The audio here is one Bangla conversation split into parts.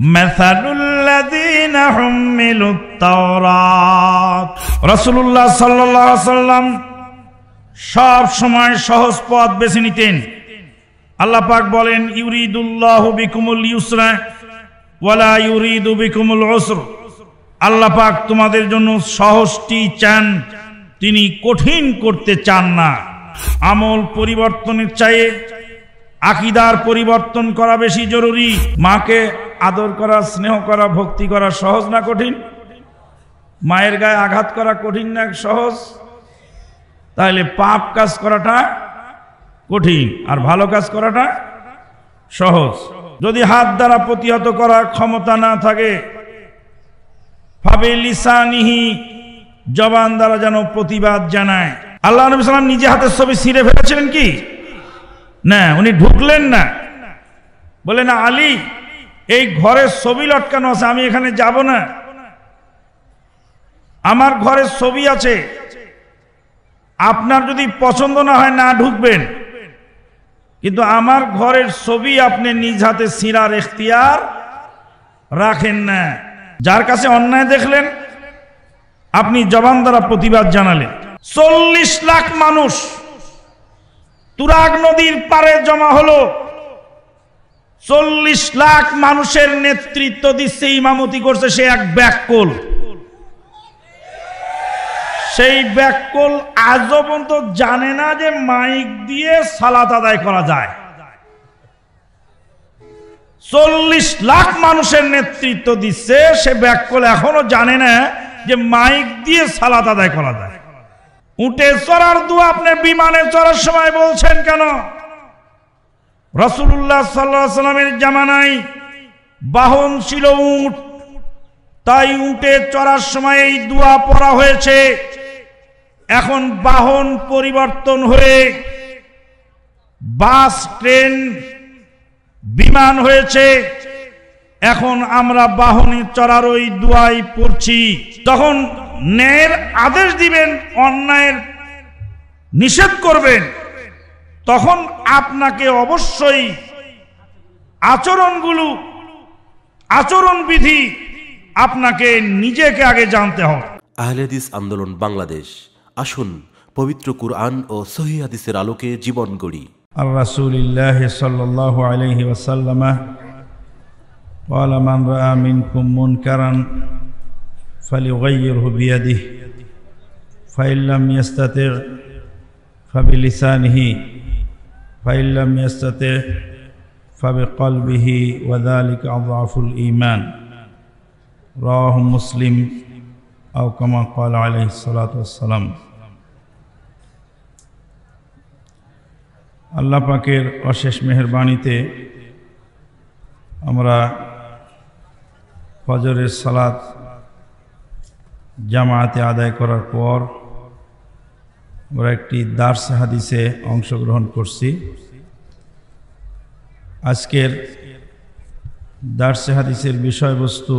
রসুল্লাহ সাল্লাম সব সময় সহজ পথ বেছে নিতেন আল্লাহ পাক বলেন ইউরিদুল্লাহ বিকুমুল ইউসরা ওয়ালা ইউরিদু বিকুমুল অসর আল্লাহ পাক তোমাদের জন্য সহজটি চান তিনি কঠিন করতে চান না আমল পরিবর্তনের চাইয়ে আকিদার পরিবর্তন করা বেশি জরুরি মাকে আদর করা স্নেহ করা ভক্তি করা সহজ না কঠিন মায়ের গায়ে আঘাত করা কঠিন না সহজ তাহলে পাপ কাজ করাটা কঠিন আর ভালো কাজ করাটা সহজ যদি হাত দ্বারা প্রতিহত করার ক্ষমতা না থাকে ভাবে লিসানিহি জবান দ্বারা যেন প্রতিবাদ জানায় আল্লাহ নবী সাল্লাম নিজে হাতের ছবি ছিঁড়ে ফেলেছিলেন কি না উনি ঢুকলেন না বলে না আলী এই ঘরের ছবি লটকানো আছে আমি এখানে যাব না আমার ঘরের ছবি আছে আপনার যদি পছন্দ না হয় না ঢুকবেন কিন্তু আমার ঘরের ছবি আপনি নিজ হাতে সিরার এখতিয়ার রাখেন না যার কাছে অন্যায় দেখলেন আপনি জবান দ্বারা প্রতিবাদ জানালেন চল্লিশ লাখ মানুষ তুরাগ নদীর পারে জমা হলো চল্লিশ লাখ মানুষের নেতৃত্ব দিচ্ছে ইমামতি করছে সে এক ব্যাককোল সেই ব্যাককোল আজও পর্যন্ত জানে না যে মাইক দিয়ে সালাত আদায় করা যায় চল্লিশ লাখ মানুষের নেতৃত্ব দিচ্ছে সে ব্যাককোল এখনো জানে না যে মাইক দিয়ে সালাত আদায় করা যায় উঠে চড়ার দোয়া আপনি বিমানে চড়ার সময় বলছেন কেন রসুল্লাহ সাল্লাহ সাল্লামের জামানায় বাহন ছিল উঠ তাই উঠে চড়ার সময় এই দোয়া পড়া হয়েছে এখন বাহন পরিবর্তন হয়ে বাস ট্রেন বিমান হয়েছে এখন আমরা বাহনে চড়ার ওই দোয়াই পড়ছি তখন ন্যায়ের আদেশ দিবেন অন্যায়ের নিষেধ করবেন তখন আপনাকে অবশ্যই আচরণগুলো আচরণবিধি আপনাকে নিজেকে আগে জানতে হবে আহলেদিস আন্দোলন বাংলাদেশ আসুন পবিত্র কুরআন ও সহি হাদিসের আলোকে জীবন গড়ি আর রাসূলিল্লাহ সাল্লাল্লাহু আলাইহি ওয়াসাল্লাম قال من رأى فليغيره بيده فإن لم يستطع فبلسانه فإن لم يستطع فبقلبه وذلك أضعف الإيمان رواه مسلم أو كما قال عليه الصلاة والسلام আল্লাহ পাকের অশেষ মেহরবানিতে আমরা ফজরের সালাত জামাতে আদায় করার পর আমরা একটি দার্স হাদিসে অংশগ্রহণ করছি আজকের দার্স হাদিসের বিষয়বস্তু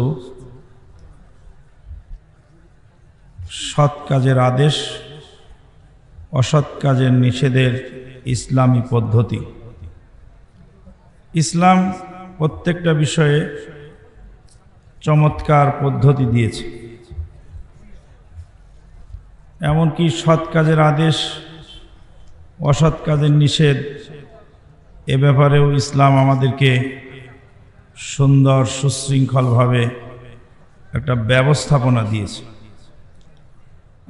সৎ কাজের আদেশ অসৎ কাজের নিষেধের ইসলামী পদ্ধতি ইসলাম প্রত্যেকটা বিষয়ে চমৎকার পদ্ধতি দিয়েছে এমনকি সৎ কাজের আদেশ অসৎ কাজের নিষেধ এ ব্যাপারেও ইসলাম আমাদেরকে সুন্দর সুশৃঙ্খলভাবে একটা ব্যবস্থাপনা দিয়েছে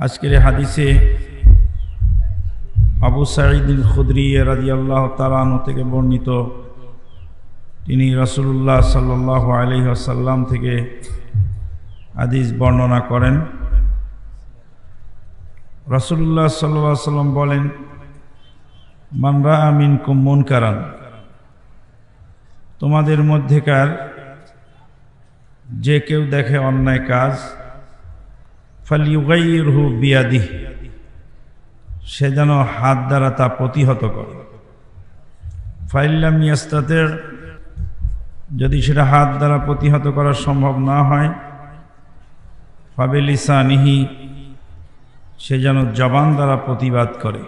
আজকের হাদিসে আবু সাইদিন খুদ্রি রাজি আল্লাহ তালান থেকে বর্ণিত তিনি রসুল্লাহ সাল্লাহ আলহ সাল্লাম থেকে আদিস বর্ণনা করেন রাসুল্লাহ সাল্লা সাল্লাম বলেন মানরা আমিন কুম্মন কারান তোমাদের মধ্যেকার যে কেউ দেখে অন্যায় কাজ ফালিউগাইর হু বিয়াদি সে যেন হাত দ্বারা তা প্রতিহত করে ফাইল্লাম মিয়াস্তাতের যদি সেটা হাত দ্বারা প্রতিহত করা সম্ভব না হয় ফাবিলিসানিহি সে যেন জবান দ্বারা প্রতিবাদ করে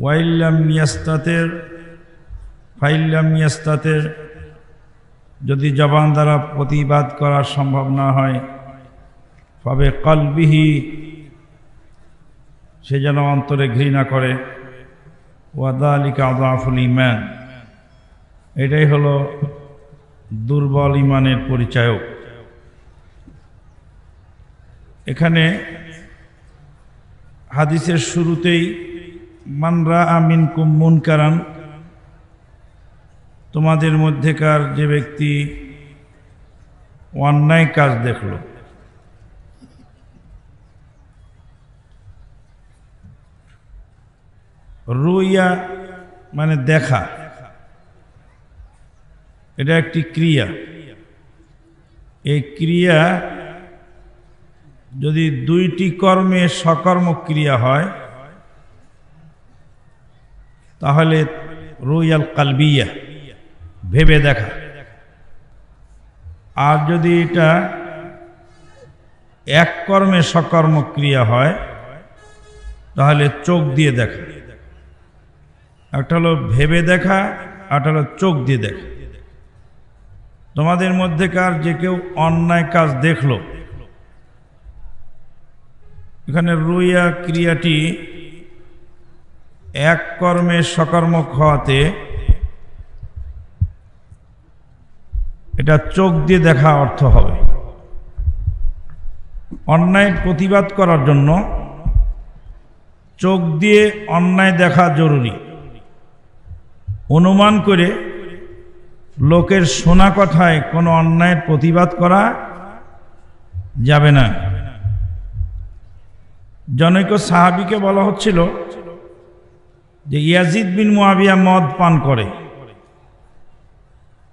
ওয়াইল্লাম ইয়াস্তাতের ফাইল্লাম ইয়াস্তাতের যদি জবান দ্বারা প্রতিবাদ করা সম্ভব না হয় তবে কলবিহি সে যেন অন্তরে ঘৃণা করে আলী কাদাফুল ইম্যান এটাই হল দুর্বল ইমানের পরিচায়ক এখানে হাদিসের শুরুতেই মানরা আমিন কুম্মুন কারান তোমাদের মধ্যেকার যে ব্যক্তি অন্যায় কাজ দেখল রুইয়া মানে দেখা এটা একটি ক্রিয়া এই ক্রিয়া যদি দুইটি কর্মে সকর্ম ক্রিয়া হয় তাহলে রুইয়াল কালবিয়া ভেবে দেখা আর যদি এটা এক কর্মে সকর্ম ক্রিয়া হয় তাহলে চোখ দিয়ে দেখা একটা হলো ভেবে দেখা একটা হলো চোখ দিয়ে দেখা তোমাদের মধ্যেকার যে কেউ অন্যায় কাজ দেখলো এখানে রুইয়া ক্রিয়াটি এক কর্মে সকর্মক হওয়াতে এটা চোখ দিয়ে দেখা অর্থ হবে অন্যায় প্রতিবাদ করার জন্য চোখ দিয়ে অন্যায় দেখা জরুরি অনুমান করে লোকের শোনা কথায় কোনো অন্যায়ের প্রতিবাদ করা যাবে না জনৈক সাহাবিকে বলা হচ্ছিল যে ইয়াজিদ বিন মোয়াবিয়া মদ পান করে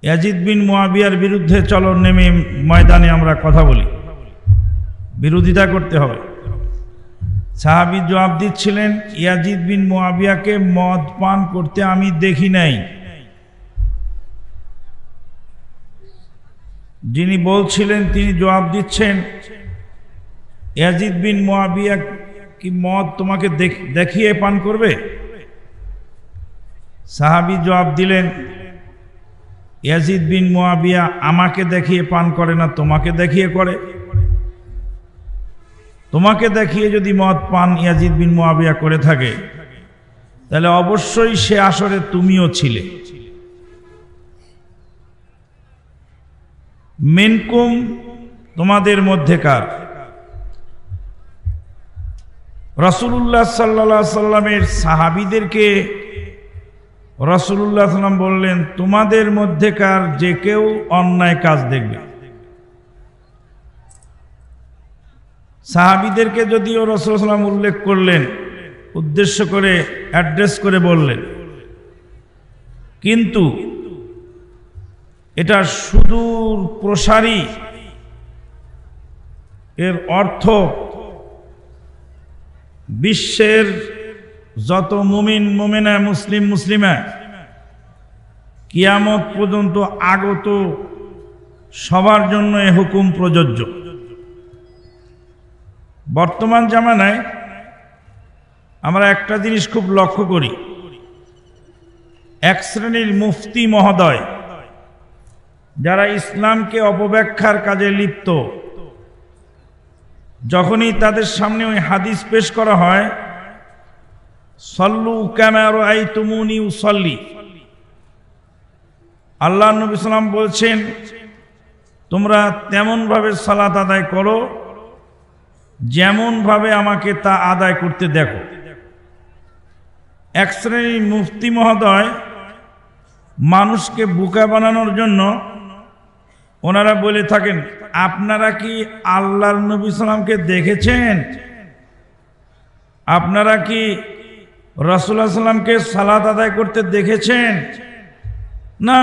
ইয়াজিদ বিন মোয়াবিয়ার বিরুদ্ধে চলন নেমে ময়দানে আমরা কথা বলি বিরোধিতা করতে হবে সাহাবি জবাব দিচ্ছিলেন ইয়াজিদ বিন মোয়াবিয়াকে মদ পান করতে আমি দেখি নাই যিনি বলছিলেন তিনি জবাব দিচ্ছেন ইয়াজিদ বিন মোয়াবিয়া কি মদ তোমাকে দেখিয়ে পান করবে সাহাবি জবাব দিলেন ইয়াজিদ বিন মোয়াবিয়া আমাকে দেখিয়ে পান করে না তোমাকে দেখিয়ে করে তোমাকে দেখিয়ে যদি মদ পান ইয়াজিদ বিন মোয়াবিয়া করে থাকে তাহলে অবশ্যই সে আসরে তুমিও ছিলে মেনকুম তোমাদের মধ্যেকার রসুল্লাহ সাল্লা সাল্লামের সাহাবিদেরকে রসুল্লাহ সাল্লাম বললেন তোমাদের মধ্যেকার যে কেউ অন্যায় কাজ দেখবে সাহাবিদেরকে যদিও রসুল সাল্লাম উল্লেখ করলেন উদ্দেশ্য করে অ্যাড্রেস করে বললেন কিন্তু এটা সুদূর প্রসারী এর অর্থ বিশ্বের যত মুমিন মুমিনা মুসলিম মুসলিমা কিয়ামত পর্যন্ত আগত সবার জন্য এ হুকুম প্রযোজ্য বর্তমান জামানায় আমরা একটা জিনিস খুব লক্ষ্য করি এক শ্রেণীর মুফতি মহোদয় যারা ইসলামকে অপব্যাখ্যার কাজে লিপ্ত যখনই তাদের সামনে ওই হাদিস পেশ করা হয় সল্লু ক্যামের আই তুমুনি উসল্লি আল্লাহ নবী সালাম বলছেন তোমরা তেমনভাবে সালাত আদায় করো যেমনভাবে আমাকে তা আদায় করতে দেখো এক শ্রেণীর মুফতি মহোদয় মানুষকে বুকা বানানোর জন্য ওনারা বলে থাকেন আপনারা কি আল্লাহর নবী সালামকে দেখেছেন আপনারা কি রসুল্লাহ সাল্লামকে সালাত আদায় করতে দেখেছেন না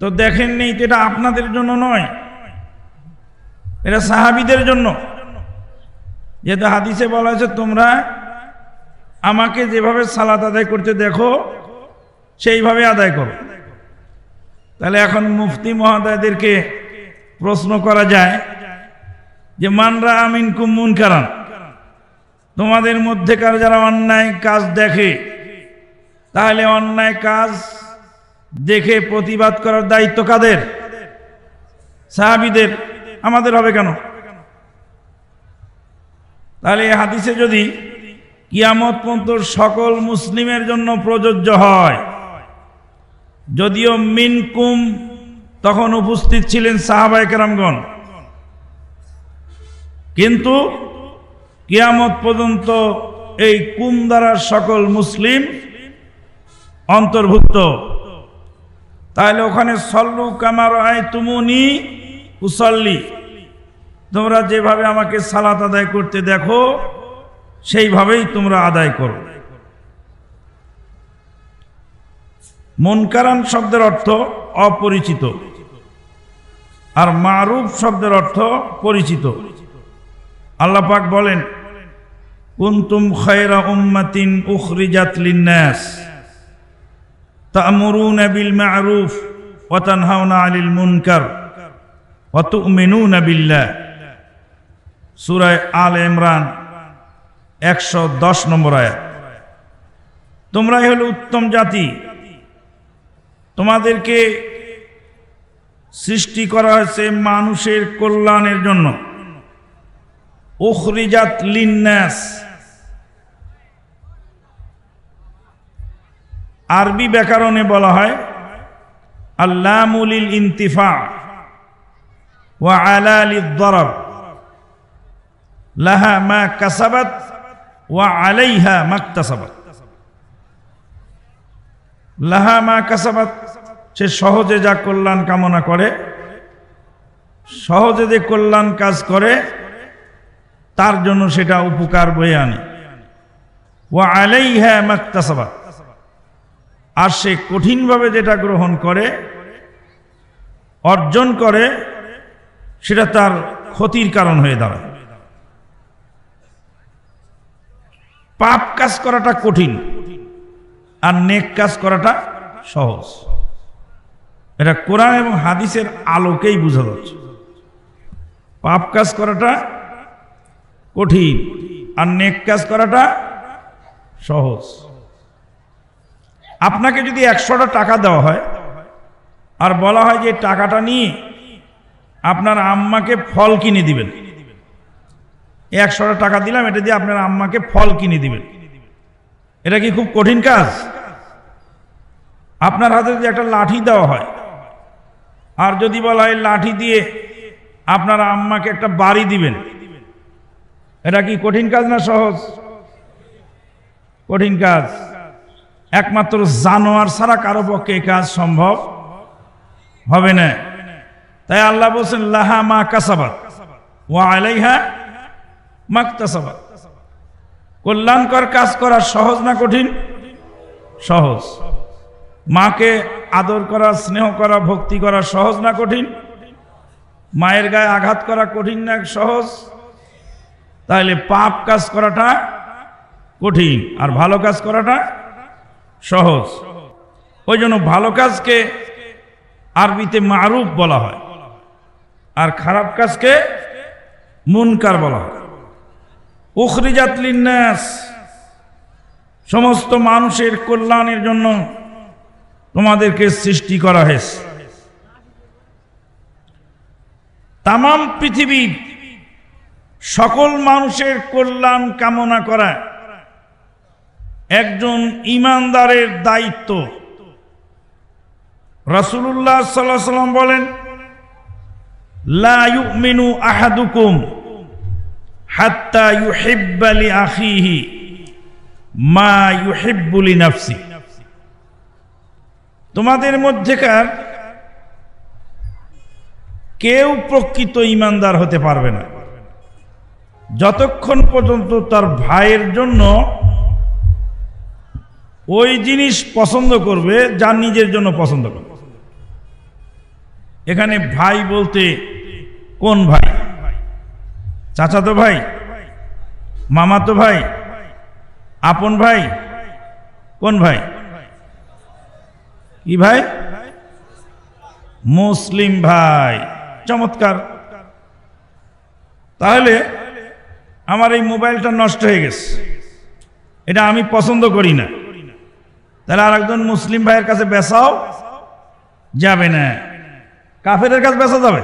তো দেখেননি তো এটা আপনাদের জন্য নয় এটা সাহাবিদের জন্য যেহেতু হাদিসে বলা হয়েছে তোমরা আমাকে যেভাবে সালাদ আদায় করতে দেখো সেইভাবে আদায় করো তাহলে এখন মুফতি মহাদায়দেরকে প্রশ্ন করা যায় যে মানরা আমিন কুম্মুন কারান তোমাদের মধ্যেকার যারা অন্যায় কাজ দেখে তাহলে অন্যায় কাজ দেখে প্রতিবাদ করার দায়িত্ব কাদের সাহাবিদের আমাদের হবে কেন তাহলে এই হাদিসে যদি কিয়ামত পন্ত সকল মুসলিমের জন্য প্রযোজ্য হয় যদিও মিনকুম তখন উপস্থিত ছিলেন কেরামগণ কিন্তু কিয়ামত পর্যন্ত এই কুম দ্বারা সকল মুসলিম অন্তর্ভুক্ত তাহলে ওখানে সল্লু কামার আয় তুমুনি উসল্লি তোমরা যেভাবে আমাকে সালাত আদায় করতে দেখো সেইভাবেই তোমরা আদায় করো মনকারান শব্দের অর্থ অপরিচিত আর মারুফ শব্দের অর্থ পরিচিত আল্লাপাক বলেন কুন্তুম খয়রা উম্মাতিন উখরিজাত লিন্নাস তা'মুরুনা বিল মা'রুফ ওয়া তানহাউনা আনিল মুনকার ওয়া তু'মিনুনা বিল্লাহ সূরা আল ইমরান 110 নম্বর আয়াত তোমরাই হলো উত্তম জাতি তোমাদেরকে সৃষ্টি করা হয়েছে মানুষের কল্যাণের জন্য ওখরিজাত লিন্যাস আরবি ব্যাকরণে বলা হয় আল্লামুলিল ইন্তিফা ও আলালিদরব লাহা মা কাসাবাত ও আলাইহা মাক্তাসাবাত লাহা মা কাসাবাত সে সহজে যা কল্যাণ কামনা করে সহজে যে কল্যাণ কাজ করে তার জন্য সেটা উপকার বয়ে আনে ও আলাই হ্যাঁ মাক্তাসাবাত আর সে কঠিনভাবে যেটা গ্রহণ করে অর্জন করে সেটা তার ক্ষতির কারণ হয়ে দাঁড়ায় পাপ কাজ করাটা কঠিন আর নেক কাজ করাটা সহজ এটা কোরআন এবং হাদিসের আলোকেই বোঝা যাচ্ছে পাপ কাজ করাটা কঠিন আর নেক কাজ করাটা সহজ আপনাকে যদি একশোটা টাকা দেওয়া হয় আর বলা হয় যে টাকাটা নিয়ে আপনার আম্মাকে ফল কিনে দিবেন একশোটা টাকা দিলাম এটা দিয়ে আপনার আম্মাকে ফল কিনে দিবেন এটা কি খুব কঠিন কাজ আপনার হাতে যদি একটা লাঠি দেওয়া হয় আর যদি বলা হয় লাঠি দিয়ে আপনারা আম্মাকে একটা বাড়ি দিবেন এটা কি কঠিন কাজ না সহজ কঠিন কাজ একমাত্র জানোয়ার ছাড়া কারো পক্ষে কাজ সম্ভব হবে না তাই আল্লাহ বলছেন লাহা মা কাসাবাত ওয়া আলাইহা মাকতাসাবাত কল্যাণকর কাজ করা সহজ না কঠিন সহজ মাকে আদর করা স্নেহ করা ভক্তি করা সহজ না কঠিন মায়ের গায়ে আঘাত করা কঠিন না সহজ তাহলে পাপ কাজ করাটা কঠিন আর ভালো কাজ করাটা সহজ ওই জন্য ভালো কাজকে আরবিতে মারুফ বলা হয় আর খারাপ কাজকে মুনকার বলা হয় উখরিজাতলিন সমস্ত মানুষের কল্যাণের জন্য তোমাদেরকে সৃষ্টি করা হয়েছে তাম পৃথিবী সকল মানুষের কল্যাণ কামনা করা একজন ইমানদারের দায়িত্ব রসুল্লাহ সাল্লাহ সাল্লাম বলেন লাউমিনু আহাদুকুম হাত্তা হেব্বালি আখিহি মা ইউ হেব্বুলি নাফসি তোমাদের মধ্যেকার কেউ প্রকৃত ইমানদার হতে পারবে না যতক্ষণ পর্যন্ত তার ভাইয়ের জন্য ওই জিনিস পছন্দ করবে যা নিজের জন্য পছন্দ করবে এখানে ভাই বলতে কোন ভাই চাচাতো ভাই মামাতো ভাই আপন ভাই কোন ভাই কি ভাই মুসলিম ভাই চমৎকার তাহলে আমার এই মোবাইলটা নষ্ট হয়ে গেছে এটা আমি পছন্দ করি না তাহলে আর একজন মুসলিম ভাইয়ের কাছে বেচাও যাবে না কাফের কাছে বেচা যাবে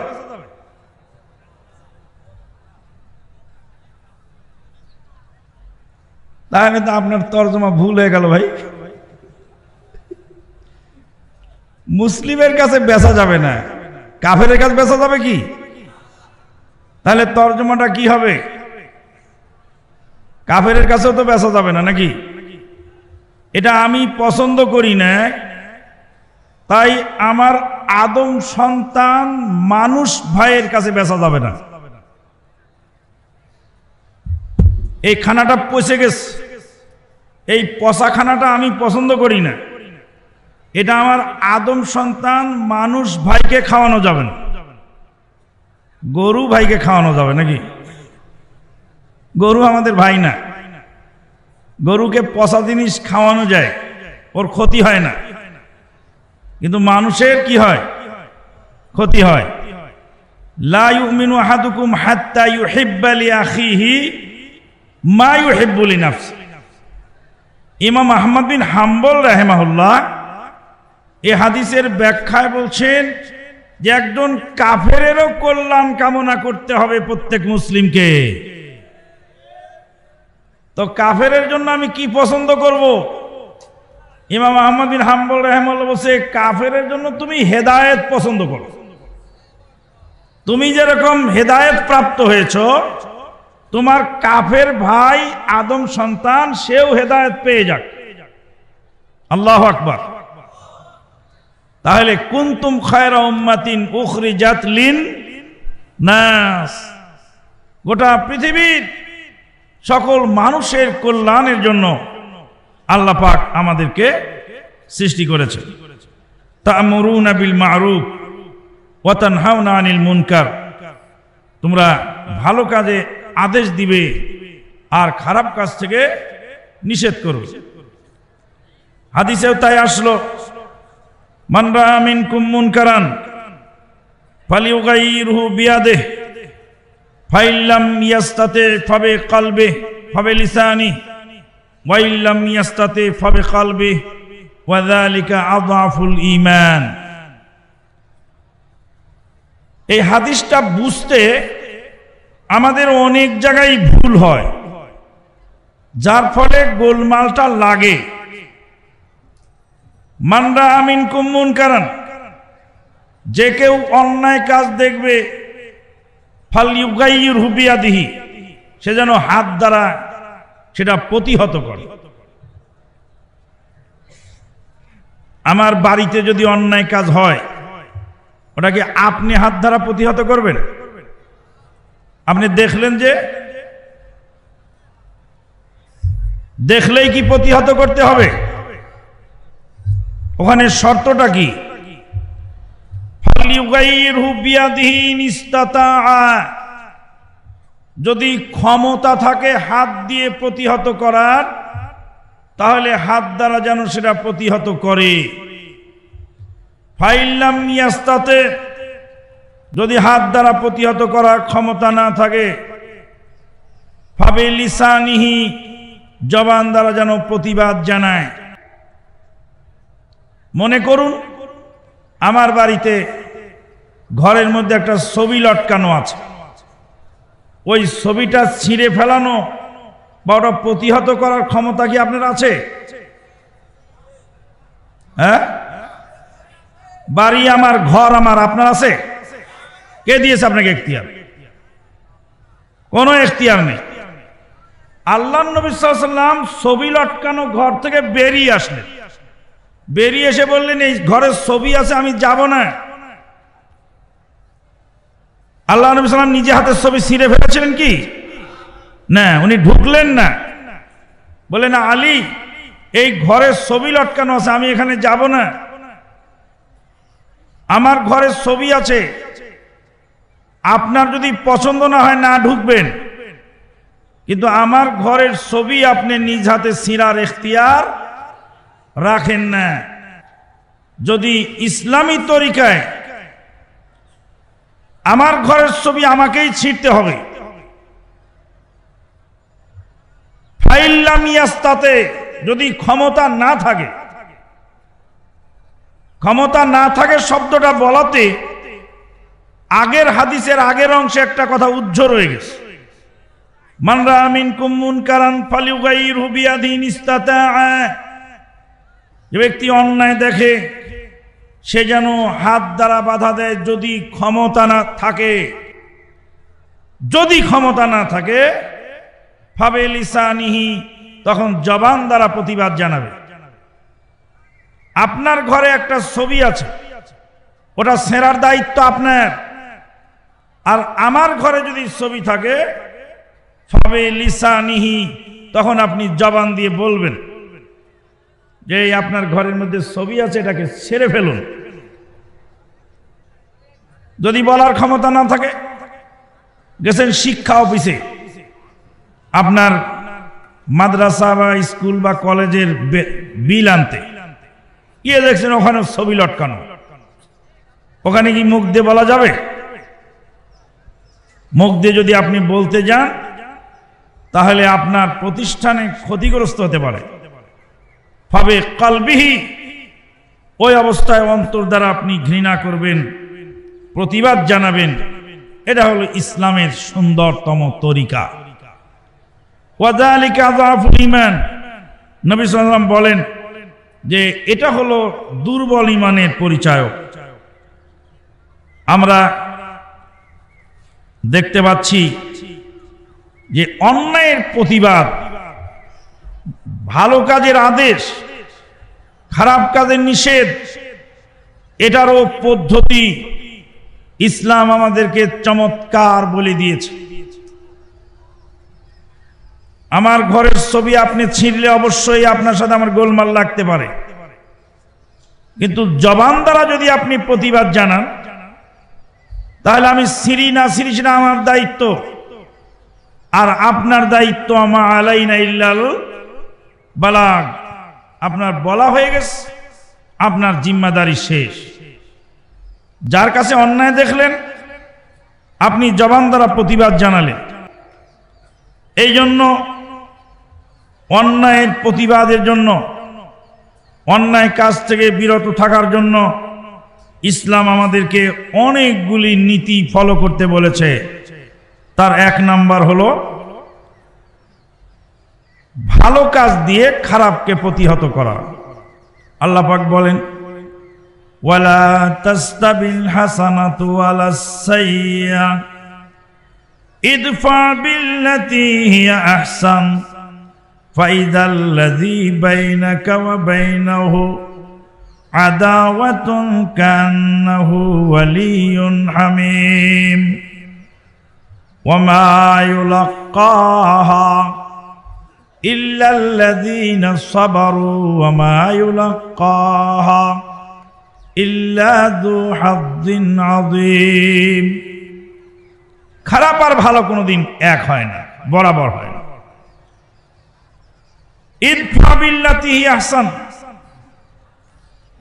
তাহলে তো আপনার তর্জমা ভুল হয়ে গেল ভাই মুসলিমের কাছে বেচা যাবে না কাফের কাছে বেচা যাবে কি তাহলে তর্জমাটা কি হবে কাফের কাছেও তো বেচা যাবে না নাকি এটা আমি পছন্দ করি না তাই আমার আদম সন্তান মানুষ ভাইয়ের কাছে বেচা যাবে না এই খানাটা পচে গেছে এই পচা খানাটা আমি পছন্দ করি না এটা আমার আদম সন্তান মানুষ ভাইকে খাওয়ানো যাবে না গরু ভাইকে খাওয়ানো যাবে নাকি গরু আমাদের ভাই না গরুকে পচা জিনিস খাওয়ানো যায় ওর ক্ষতি হয় না কিন্তু মানুষের কি হয় ক্ষতি হয় হাত্তা মা ইমাম আহমদ বিন হাম্বল রাহেমাহুল্লাহ এ হাদিসের ব্যাখ্যায় বলছেন যে একজন কাফেরেরও কল্যাণ কামনা করতে হবে প্রত্যেক মুসলিমকে তো কাফেরের জন্য আমি কি পছন্দ করব। ইমাম আহমদ বিন হাম্বল রহমাল্লা বলছে কাফেরের জন্য তুমি হেদায়েত পছন্দ করো তুমি যেরকম হেদায়েত প্রাপ্ত হয়েছ তোমার কাফের ভাই আদম সন্তান সেও হেদায়েত পেয়ে যাক আল্লাহ আকবর তাহলে কুন্তুম খায়রা উম্মাতিন উখরি জাতলিন নাস গোটা পৃথিবীর সকল মানুষের কল্যাণের জন্য আল্লাহ পাক আমাদেরকে সৃষ্টি করেছে তামরুন বিল মারুফ ওয়াতান হাওনা আনিল মুনকার তোমরা ভালো কাজে আদেশ দিবে আর খারাপ কাজ থেকে নিষেধ করো হাদিসেও তাই আসলো মান রামিন কুম্মুন কারান ফালিউগাইরহু বিয়াদে ফাইল্লাম ইয়াস্তাতে ফাবে কালবে ফাবে লিসানি ওয়াইল্লাম ইয়াস্তাতে ফাবে কালবে ওয়াদালিকা আদাফুল ইমান এই হাদিসটা বুঝতে আমাদের অনেক জায়গায় ভুল হয় যার ফলে গোলমালটা লাগে মান্ডা আমিন কুম্মুন কারণ যে কেউ অন্যায় কাজ দেখবে ফাল হুবিয়া দিহি সে যেন হাত দ্বারা সেটা প্রতিহত করে আমার বাড়িতে যদি অন্যায় কাজ হয় ওটাকে আপনি হাত দ্বারা প্রতিহত করবেন আপনি দেখলেন যে দেখলেই কি প্রতিহত করতে হবে ওখানে শর্তটা কি যদি ক্ষমতা থাকে হাত দিয়ে প্রতিহত করার তাহলে হাত দ্বারা যেন সেটা প্রতিহত করে ফাইলাম নিয়াস্তাতে যদি হাত দ্বারা প্রতিহত করার ক্ষমতা না থাকে ফাবে লিসানিহি জবান দ্বারা যেন প্রতিবাদ জানায় মনে করুন আমার বাড়িতে ঘরের মধ্যে একটা ছবি লটকানো আছে ওই ছবিটা ছিঁড়ে ফেলানো বা ওটা প্রতিহত করার ক্ষমতা কি আপনার আছে হ্যাঁ বাড়ি আমার ঘর আমার আপনার আছে কে দিয়েছে আপনাকে এখতিয়ার কোনো এখতিয়ার নেই আল্লাহ নবী সাল্লাম ছবি লটকানো ঘর থেকে বেরিয়ে আসলেন বেরিয়ে এসে বললেন এই ঘরের ছবি আছে আমি যাব না আল্লাহ নবী সাল্লাম নিজে হাতের ছবি ছিঁড়ে ফেলেছিলেন কি না উনি ঢুকলেন না বলে না আলী এই ঘরের ছবি লটকানো আছে আমি এখানে যাব না আমার ঘরের ছবি আছে আপনার যদি পছন্দ না হয় না ঢুকবেন কিন্তু আমার ঘরের ছবি আপনি নিজ হাতে ছিঁড়ার এখতিয়ার রাখেন না যদি ইসলামী তরিকায় আমার ঘরের ছবি আমাকেই ছিঁড়তে হবে ফাইল্লামিয়াস্তাতে যদি ক্ষমতা না থাকে ক্ষমতা না থাকে শব্দটা বলাতে আগের হাদিসের আগের অংশে একটা কথা উজ্জ রয়ে গেছে মানরা আমিন কুমুন কারান ফালিউগাই রুবিয়াধীন ইস্তাতা যে ব্যক্তি অন্যায় দেখে সে যেন হাত দ্বারা বাধা দেয় যদি ক্ষমতা না থাকে যদি ক্ষমতা না থাকে ফাবে নিহি তখন জবান দ্বারা প্রতিবাদ জানাবে আপনার ঘরে একটা ছবি আছে ওটা সেরার দায়িত্ব আপনার আর আমার ঘরে যদি ছবি থাকে ফাবে লিসা নিহি তখন আপনি জবান দিয়ে বলবেন যে আপনার ঘরের মধ্যে ছবি আছে এটাকে ছেড়ে ফেলুন যদি বলার ক্ষমতা না থাকে গেছেন শিক্ষা অফিসে আপনার মাদ্রাসা বা স্কুল বা কলেজের বিল আনতে গিয়ে দেখছেন ওখানে ছবি লটকানো ওখানে কি মুখ দিয়ে বলা যাবে মুখ দিয়ে যদি আপনি বলতে যান তাহলে আপনার প্রতিষ্ঠানে ক্ষতিগ্রস্ত হতে পারে হবে কালবিহি ওই অবস্থায় অন্তর দ্বারা আপনি ঘৃণা করবেন প্রতিবাদ জানাবেন এটা হলো ইসলামের সুন্দরতম তরিকা ইমান নবী বলেন যে এটা হলো দুর্বল ইমানের পরিচয় আমরা দেখতে পাচ্ছি যে অন্যায়ের প্রতিবাদ ভালো কাজের আদেশ খারাপ কাজের নিষেধ এটারও পদ্ধতি ইসলাম আমাদেরকে চমৎকার বলে দিয়েছে আমার ঘরের ছবি আপনি ছিঁড়লে অবশ্যই আপনার সাথে আমার গোলমাল লাগতে পারে কিন্তু জবান দ্বারা যদি আপনি প্রতিবাদ জানান তাহলে আমি সিঁড়ি না সিঁড়ি সেটা আমার দায়িত্ব আর আপনার দায়িত্ব আমার আলাই না ইল্লাল বালাগ আপনার বলা হয়ে গেছে আপনার জিম্মাদারি শেষ যার কাছে অন্যায় দেখলেন আপনি জবান দ্বারা প্রতিবাদ জানালেন এই জন্য অন্যায়ের প্রতিবাদের জন্য অন্যায় কাজ থেকে বিরত থাকার জন্য ইসলাম আমাদেরকে অনেকগুলি নীতি ফলো করতে বলেছে তার এক নাম্বার হলো ভালো কাজ দিয়ে খারাপকে প্রতিহত করা আল্লাহ পাক বলেন ওয়ালা তাস্তাবিল হাসানাতু আলা সাইয়্যা ইদফা বিল্লাতি হিয়া আহসান فإذا الذي بينك وبينه عداوة كأنه ولي حميم وما يلقاها খারাপ আর ভালো কোনো দিন এক হয় না বরাবর হয় না ইরফা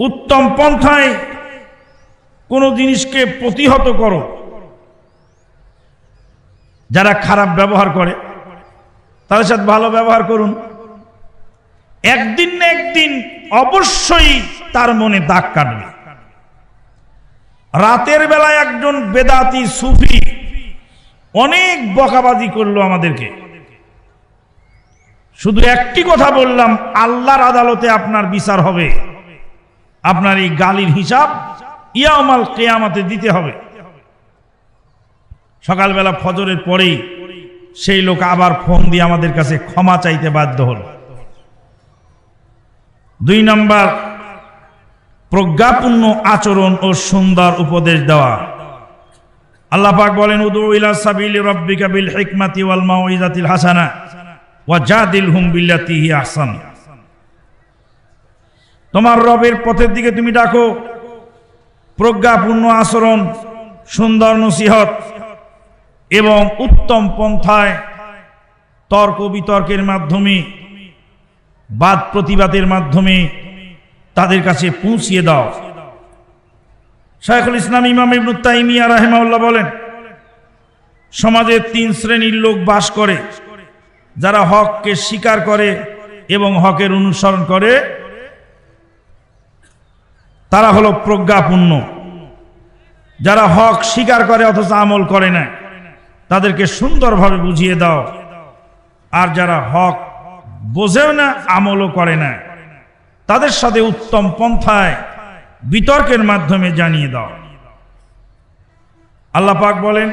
উত্তম পন্থায় কোনো জিনিসকে প্রতিহত করো যারা খারাপ ব্যবহার করে তাদের সাথে ভালো ব্যবহার করুন একদিন না একদিন অবশ্যই তার মনে দাগ কাটবে রাতের বেলায় একজন বেদাতি সুফি অনেক বকাবাদি করলো আমাদেরকে শুধু একটি কথা বললাম আল্লাহর আদালতে আপনার বিচার হবে আপনার এই গালির হিসাব ইয়ামাল কেয়ামাতে দিতে হবে সকালবেলা ফজরের পরেই সেই লোক আবার ফোন দিয়ে আমাদের কাছে ক্ষমা চাইতে বাধ্য হল দুই নম্বর প্রজ্ঞাপূর্ণ আচরণ ও সুন্দর উপদেশ দেওয়া আল্লাপাক বলেন উদু ইলা সাবিল রব্বিকা বিল হিকমাতি ওয়াল মাউইজাতিল হাসানা ওয়া জাদিল হুম বিল্লাতি আহসান তোমার রবের পথের দিকে তুমি ডাকো প্রজ্ঞাপূর্ণ আচরণ সুন্দর নসিহত এবং উত্তম পন্থায় তর্ক বিতর্কের মাধ্যমে বাদ প্রতিবাদের মাধ্যমে তাদের কাছে পৌঁছিয়ে দাও শাইখুল ইসলাম ইমাম ইবনু তাইমিয়া রাহেমাউল্লাহ বলেন সমাজে তিন শ্রেণীর লোক বাস করে যারা হককে স্বীকার করে এবং হকের অনুসরণ করে তারা হলো প্রজ্ঞাপূর্ণ যারা হক স্বীকার করে অথচ আমল করে না তাদেরকে সুন্দরভাবে বুঝিয়ে দাও আর যারা হক বোঝেও না আমলও করে না তাদের সাথে উত্তম পন্থায় বিতর্কের মাধ্যমে জানিয়ে দাও আল্লাহ পাক বলেন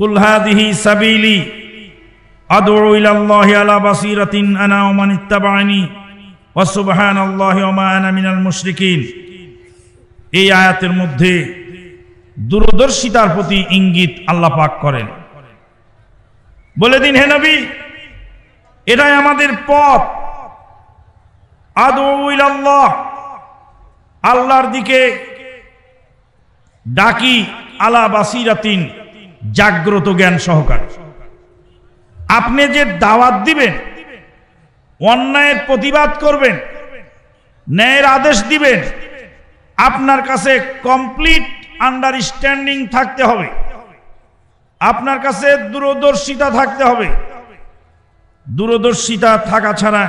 কুলহাদিহি সাবিলি আনা মিনাল মুশরিকিন এই আয়াতের মধ্যে দূরদর্শিতার প্রতি ইঙ্গিত আল্লাহ পাক করেন বলে দিন হে নবী এটাই আমাদের পথ আদৌল আল্লাহ আল্লাহর দিকে ডাকি আলা বাসিরাতিন জাগ্রত জ্ঞান সহকারে আপনি যে দাওয়াত দিবেন অন্যায়ের প্রতিবাদ করবেন ন্যায়ের আদেশ দিবেন আপনার কাছে কমপ্লিট আন্ডারস্ট্যান্ডিং থাকতে হবে আপনার কাছে দূরদর্শিতা থাকতে হবে দূরদর্শিতা থাকা ছাড়া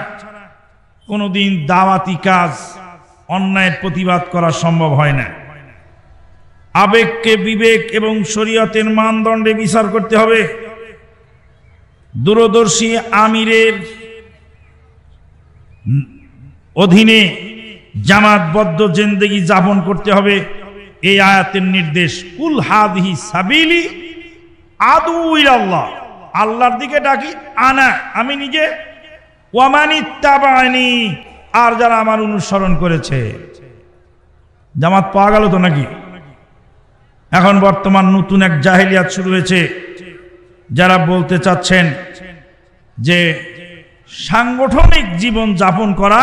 কোনো দিন দাওয়াতি কাজ অন্যায়ের প্রতিবাদ করা সম্ভব হয় না আবেগকে বিবেক এবং শরীয়তের মানদণ্ডে বিচার করতে হবে দূরদর্শী আমিরের অধীনে জামাতবদ্ধ জেন্দেগি যাপন করতে হবে এই আয়াতের নির্দেশ কুল হাদি সাবিলি আদু আল্লাহ আল্লাহর দিকে ডাকি আনা আমি নিজে আর যারা আমার অনুসরণ করেছে জামাত পাওয়া গেল তো নাকি এখন বর্তমান নতুন এক জাহেলিয়াত শুরু হয়েছে যারা বলতে চাচ্ছেন যে সাংগঠনিক জীবন যাপন করা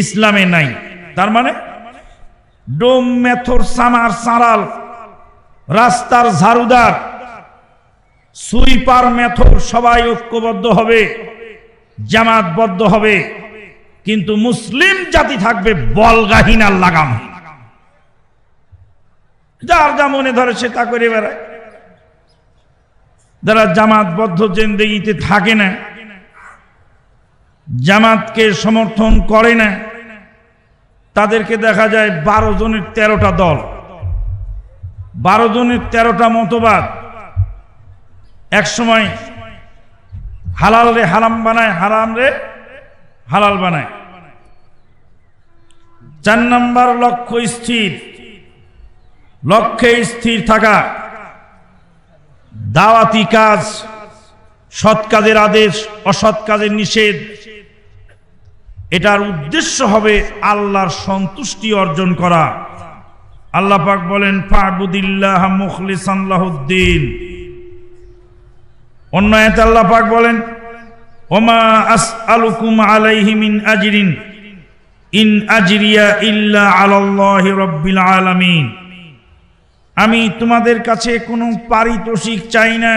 ইসলামে নাই তার মানে ডোম মেথর সামার সাঁড়াল রাস্তার ঝাড়ুদার সুইপার মেথর সবাই ঐক্যবদ্ধ হবে জামাতবদ্ধ হবে কিন্তু মুসলিম জাতি থাকবে বলগাহীন আর লাগাম যার যা মনে ধরে সে তা করে বেড়ায় যারা জামাতবদ্ধ জেন্দেগিতে থাকে না জামাতকে সমর্থন করে না তাদেরকে দেখা যায় বারো জনের তেরোটা দল বারো জনের তেরোটা মতবাদ একসময় হালাল রে হারাম বানায় হারাম রে হালাল বানায় চার নম্বর লক্ষ্য স্থির লক্ষ্যে স্থির থাকা দাওয়াতি কাজ সৎ কাজের আদেশ অসৎ কাজের নিষেধ এটার উদ্দেশ্য হবে আল্লাহর সন্তুষ্টি অর্জন করা আল্লাহ পাক বলেন ফাহবুদিল্লাহ মুখলিসাল্লাহদ্দিন অন্য এতে আল্লাহ পাক বলেন ওমা আস আলুকুম আলাইহিম ইন আজরিন ইন আজরিয়া ইল্লা আল্লাহ রব্বিল আলামিন আমি তোমাদের কাছে কোনো পারিতোষিক চাই না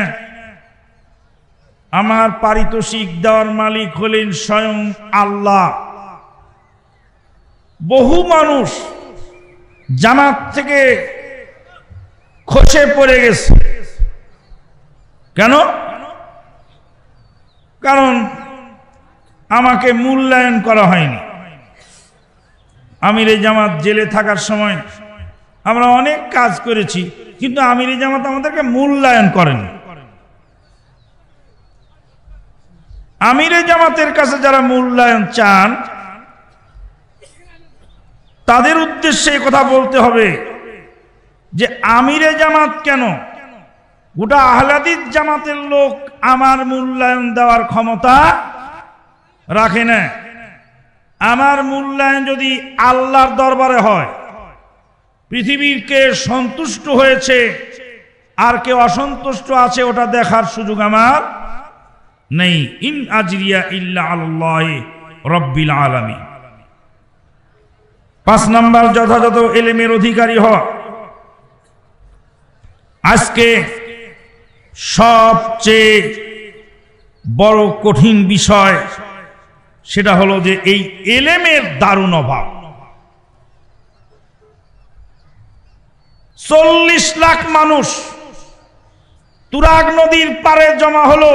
আমার পারিতোষিক দেওয়ার মালিক হলেন স্বয়ং আল্লাহ বহু মানুষ জামাত থেকে খসে পড়ে গেছে কেন কারণ আমাকে মূল্যায়ন করা হয়নি আমির জামাত জেলে থাকার সময় আমরা অনেক কাজ করেছি কিন্তু আমির জামাত আমাদেরকে মূল্যায়ন করেনি আমিরে জামাতের কাছে যারা মূল্যায়ন চান তাদের উদ্দেশ্যে কথা বলতে হবে যে আমিরে জামাত কেন গোটা আহলাদিস জামাতের লোক আমার মূল্যায়ন দেওয়ার ক্ষমতা রাখে না আমার মূল্যায়ন যদি আল্লাহর দরবারে হয় পৃথিবীর কে সন্তুষ্ট হয়েছে আর কে অসন্তুষ্ট আছে ওটা দেখার সুযোগ আমার নেই ইন আজরিয়া ইল্লা আল্লাহ রব্বিল আলমী পাঁচ নম্বর যথাযথ এলেমের অধিকারী হ আজকে সবচেয়ে বড় কঠিন বিষয় সেটা হলো যে এই এলেমের দারুণ অভাব চল্লিশ লাখ মানুষ তুরাগ নদীর পারে জমা হলো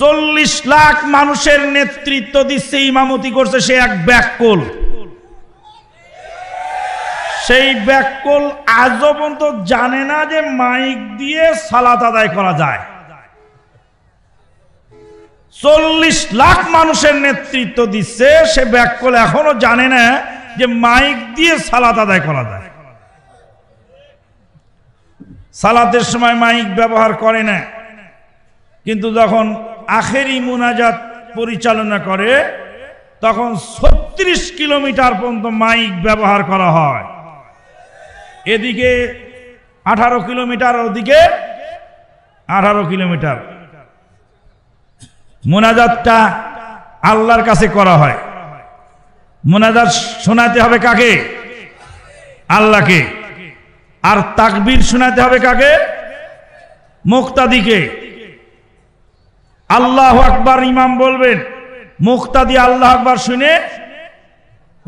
চল্লিশ লাখ মানুষের নেতৃত্ব দিচ্ছে ইমামতি করছে সে এক ব্যাককোল সেই ব্যাককোল আজ পর্যন্ত জানে না যে মাইক দিয়ে সালাত আদায় করা যায় চল্লিশ লাখ মানুষের নেতৃত্ব দিচ্ছে সে ব্যাককোল এখনো জানে না যে মাইক দিয়ে সালাত আদায় করা যায় সালাতের সময় মাইক ব্যবহার করে না কিন্তু যখন আখেরি মোনাজাত পরিচালনা করে তখন ছত্রিশ কিলোমিটার পর্যন্ত মাইক ব্যবহার করা হয় এদিকে আঠারো কিলোমিটার ওদিকে আঠারো কিলোমিটার মোনাজাতটা আল্লাহর কাছে করা হয় মোনাজাত শোনাতে হবে কাকে আল্লাহকে আর তাকবির শোনাতে হবে কাকে মুক্তাদিকে আল্লাহ আকবার ইমাম বলবেন মুক্তাদি আল্লাহ আকবার শুনে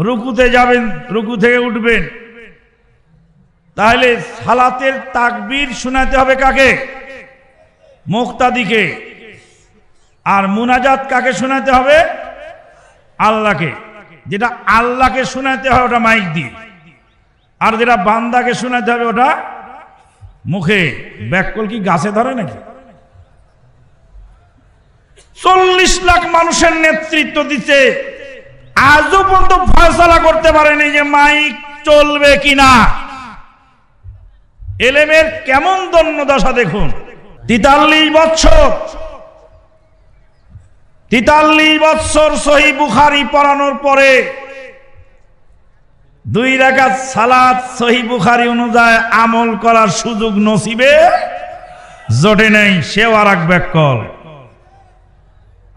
রুকুতে যাবেন রুকু থেকে উঠবেন তাহলে সালাতের তাকবির শোনাতে হবে কাকে মুক্তাদিকে আর মুনাজাত কাকে শোনাতে হবে আল্লাহকে যেটা আল্লাহকে শোনাতে হয় ওটা মাইক দিয়ে আর যেটা বান্দাকে শোনাতে হবে ওটা মুখে ব্যাককল কি গাছে ধরে নাকি চল্লিশ লাখ মানুষের নেতৃত্ব দিতে আজও পর্যন্ত ফয়সলা করতে পারেনি যে মাইক চলবে কিনা এলেমের কেমন দশা দেখুন তিতাল্লিশ বৎসর তিতাল্লিশ বৎসর সহি বুখারি পড়ানোর পরে দুই রেখা সালাদ সহি বুখারি অনুযায়ী আমল করার সুযোগ নসিবে জটে নেই সেও আর এক ব্যাকল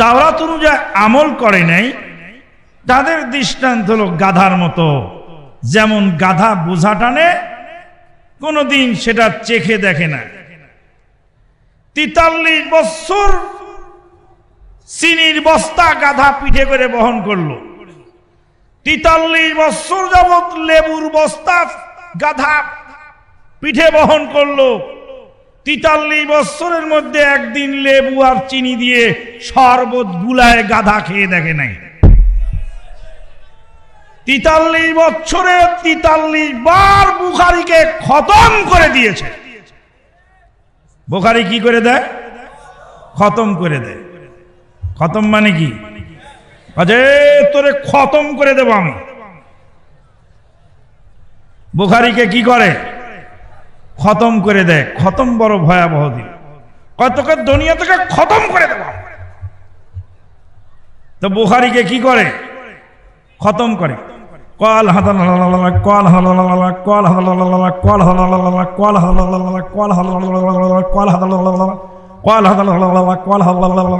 তাওরাত যা আমল করে নাই তাদের দৃষ্টান্ত হলো গাধার মতো যেমন গাধা বোঝা টানে কোনোদিন সেটা চেখে দেখে না তিতাল্লিশ বৎসর চিনির বস্তা গাধা পিঠে করে বহন করলো তিতাল্লিশ বৎসর যাবৎ লেবুর বস্তা গাধা পিঠে বহন করলো তিতাল্লিশ বছরের মধ্যে একদিন লেবু আর চিনি দিয়ে শরবত গুলায় গাধা খেয়ে দেখে নাই তিতাল্লিশ বছরে তিতাল্লিশ বার বুখারিকে খতম করে দিয়েছে বুখারি কি করে দেয় খতম করে দেয় খতম মানে কি আজে তোরে খতম করে দেব আমি বুখারিকে কি করে খতম করে দেয় খতম বড় ভয়াবহ দিন কতকে দুনিয়া থেকে খতম করে দেব তো বুখারিকে কি করে খতম করে কল হাতাল কল হাল কল হাল কল হাল কল হাল কল হাল কল হাল কল হাল কল হাল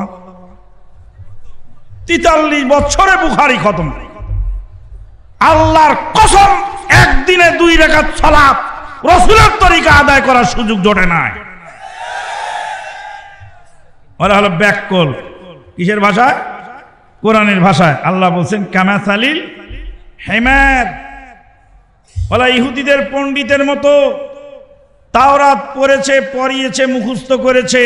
তিতাল্লিশ বছরে বুখারি খতম আল্লাহর কসম একদিনে দুই রেখা ছলাপ রসুলের তরিকা আদায় করার সুযোগ জোটে নাই ওরা হলো ব্যাককল কিসের ভাষায় কোরআনের ভাষায় আল্লাহ বলছেন সালিল হেমার ওরা ইহুদিদের পণ্ডিতের মতো তাওরাত পড়েছে পড়িয়েছে মুখস্থ করেছে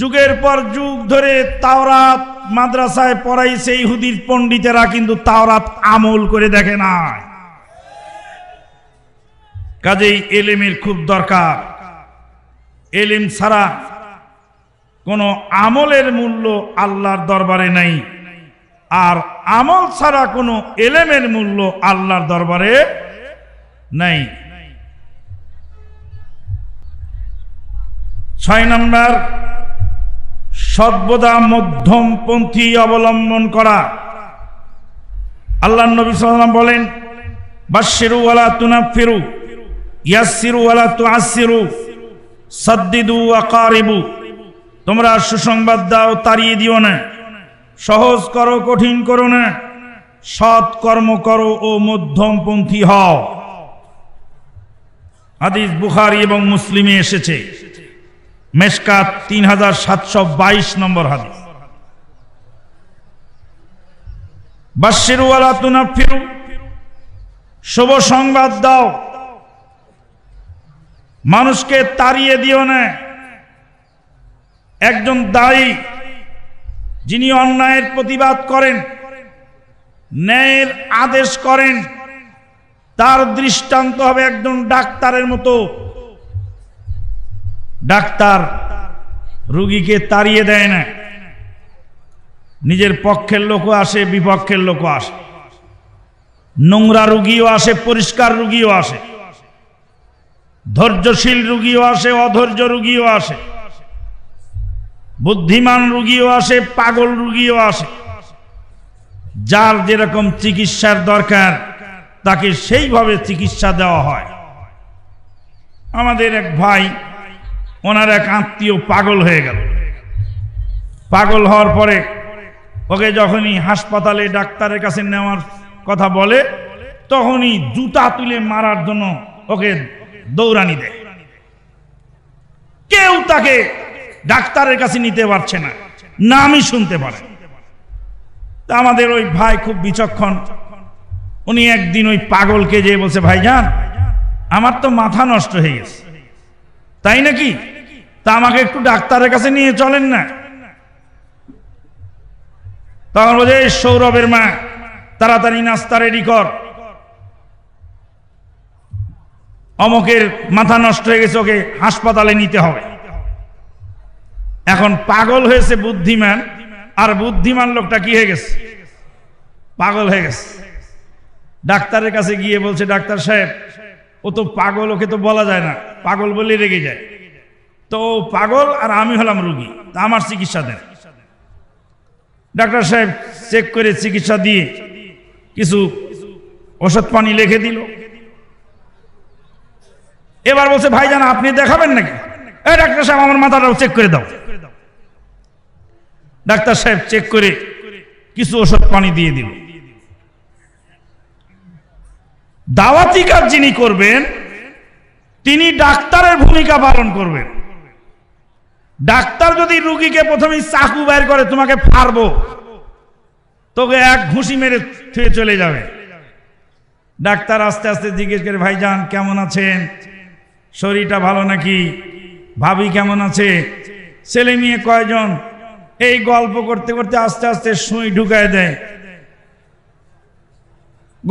যুগের পর যুগ ধরে তাওরাত মাদ্রাসায় পড়াইছে ইহুদির পণ্ডিতেরা কিন্তু তাওরাত আমল করে দেখে না কাজেই এলিমের খুব দরকার এলিম ছাড়া কোনো আমলের মূল্য আল্লাহর দরবারে নাই আর আমল ছাড়া কোনো এলেমের মূল্য আল্লাহর দরবারে নাই ছয় নম্বর সর্বদা মধ্যমপন্থী অবলম্বন করা আল্লাহ নবী সাল্লাম বলেন বাসেরু আলা তুনা ফেরু ইয়াসিরু তু আসিরু সদ্দিদু আকারিবু তোমরা সুসংবাদ দাও তাড়িয়ে দিও না সহজ করো কঠিন করো না সৎ কর্ম করো ও মধ্যমপন্থী হও হাদিস বুখারি এবং মুসলিমে এসেছে মেশকাত তিন হাজার সাতশো বাইশ নম্বর হাদিস বাসিরু আলা তুনা শুভ সংবাদ দাও মানুষকে তাড়িয়ে দিও না একজন দায়ী যিনি অন্যায়ের প্রতিবাদ করেন ন্যায়ের আদেশ করেন তার দৃষ্টান্ত হবে একজন ডাক্তারের মতো ডাক্তার রুগীকে তাড়িয়ে দেয় না নিজের পক্ষের লোকও আসে বিপক্ষের লোকও আসে নোংরা রুগীও আসে পরিষ্কার রুগীও আসে ধৈর্যশীল রুগীও আসে অধৈর্য রুগীও আসে বুদ্ধিমান রুগীও আসে পাগল রুগীও আসে যার যেরকম চিকিৎসার দরকার তাকে সেইভাবে চিকিৎসা দেওয়া হয় আমাদের এক ভাই ওনার এক আত্মীয় পাগল হয়ে গেল পাগল হওয়ার পরে ওকে যখনই হাসপাতালে ডাক্তারের কাছে নেওয়ার কথা বলে তখনই জুতা তুলে মারার জন্য ওকে দৌড়ানি দেয় কেউ তাকে ডাক্তারের কাছে নিতে পারছে না নামই শুনতে পারে আমাদের ওই ভাই খুব বিচক্ষণ উনি একদিন ওই পাগলকে যে বলছে ভাইজান আমার তো মাথা নষ্ট হয়ে গেছে তাই নাকি তা আমাকে একটু ডাক্তারের কাছে নিয়ে চলেন না তখন বলছে সৌরভের মা তাড়াতাড়ি নাস্তা রেডি কর অমকের মাথা নষ্ট হয়ে গেছে ওকে হাসপাতালে নিতে হবে এখন পাগল হয়েছে বুদ্ধিমান আর বুদ্ধিমান লোকটা কি হয়ে গেছে পাগল হয়ে গেছে ডাক্তারের কাছে গিয়ে বলছে ডাক্তার সাহেব ও তো পাগল ওকে তো বলা যায় না পাগল বলে রেগে যায় তো পাগল আর আমি হলাম রুগী তা আমার চিকিৎসা দেন ডাক্তার সাহেব চেক করে চিকিৎসা দিয়ে কিছু ওষুধ পানি লিখে দিল এবার বলছে ভাইজান আপনি দেখাবেন নাকি এই ডাক্তার সাহেব আমার মাথাটাও চেক করে দাও ডাক্তার সাহেব চেক করে কিছু ওষুধ পানি দিয়ে দিল দাওয়াতি কাজ যিনি করবেন তিনি ডাক্তারের ভূমিকা পালন করবেন ডাক্তার যদি রুগীকে প্রথমেই চাকু বের করে তোমাকে ফাড়বো তোকে এক ঘুষি মেরে থেকে চলে যাবে ডাক্তার আস্তে আস্তে জিজ্ঞেস করে ভাইজান কেমন আছেন শরীরটা ভালো নাকি ভাবি কেমন আছে ছেলে মেয়ে কয়জন এই গল্প করতে করতে আস্তে আস্তে সুই ঢুকায় দেয়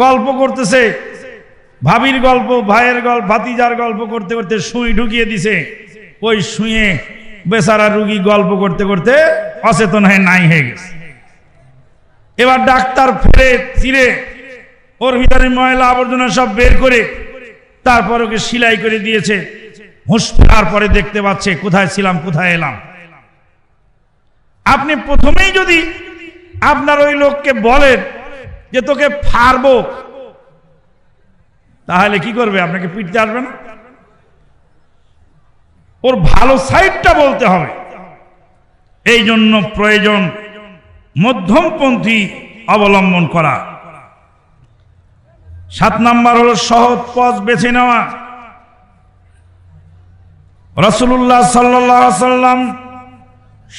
গল্প করতেছে ভাবির গল্প ভাইয়ের গল্প ভাতিজার গল্প করতে করতে সুই ঢুকিয়ে দিছে ওই শুয়ে বেচারা রুগী গল্প করতে করতে অচেতন হয়ে নাই হয়ে গেছে এবার ডাক্তার ফুলে চিরে ওর ভিতরে ময়লা আবর্জনা সব বের করে তারপর ওকে সিলাই করে দিয়েছে হুঁশ ফেরার পরে দেখতে পাচ্ছে কোথায় ছিলাম কোথায় এলাম আপনি প্রথমেই যদি আপনার ওই লোককে বলেন যে তোকে ফারব তাহলে কি করবে আপনাকে পিটতে আসবে না ওর ভালো সাইডটা বলতে হবে এই জন্য প্রয়োজন মধ্যমপন্থী অবলম্বন করা সাত নাম্বার হলো সহজ পথ বেছে নেওয়া রসুল্লাহ সাল্লাম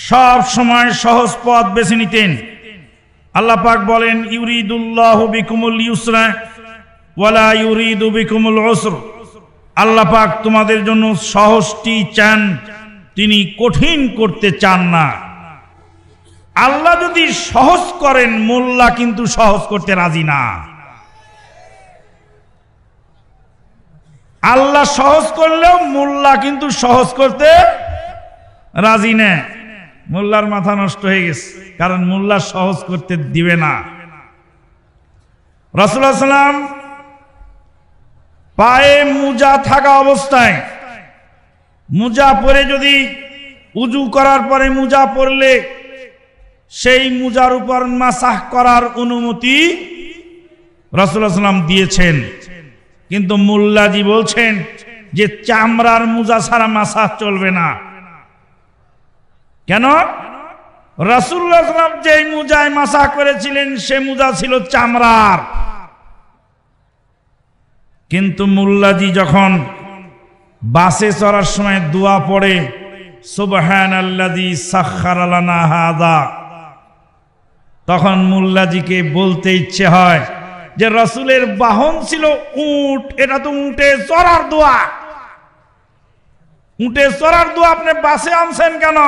সব সময় সহজ পথ বেছে নিতেন আল্লাপাক বলেন ইউরিদুল্লাহ বিকুমুল ইউসরা ওয়ালা ইউরিদু বিকুমুল অসর আল্লাপাক তোমাদের জন্য সহজটি চান তিনি কঠিন করতে চান না আল্লাহ যদি সহজ করেন মোল্লা কিন্তু সহজ করতে রাজি না আল্লাহ সহজ করলেও মোল্লা কিন্তু সহজ করতে রাজি নেয় মোল্লার মাথা নষ্ট হয়ে গেছে কারণ মোল্লা সহজ করতে দিবে না রসুল্লাহ সাল্লাম পায়ে মুজা থাকা অবস্থায় মুজা পরে যদি উজু করার পরে মুজা পরলে সেই মুজার উপর মাসাহ করার অনুমতি রসুল্লাহ সাল্লাম দিয়েছেন কিন্তু মোল্লাজি বলছেন যে চামড়ার মোজা ছাড়া মাসাজ চলবে না কেন রাসুল্লাহাম যে মোজায় মাসা করেছিলেন সে মোজা ছিল চামড়ার কিন্তু মোল্লাজি যখন বাসে চড়ার সময় দোয়া পড়ে সুবহান আল্লাদি তখন মোল্লাজিকে বলতে ইচ্ছে হয় যে রসুলের বাহন ছিল উট এটা তো উঠে চড়ার দোয়া উঠে চড়ার দোয়া আপনি বাসে আনছেন কেন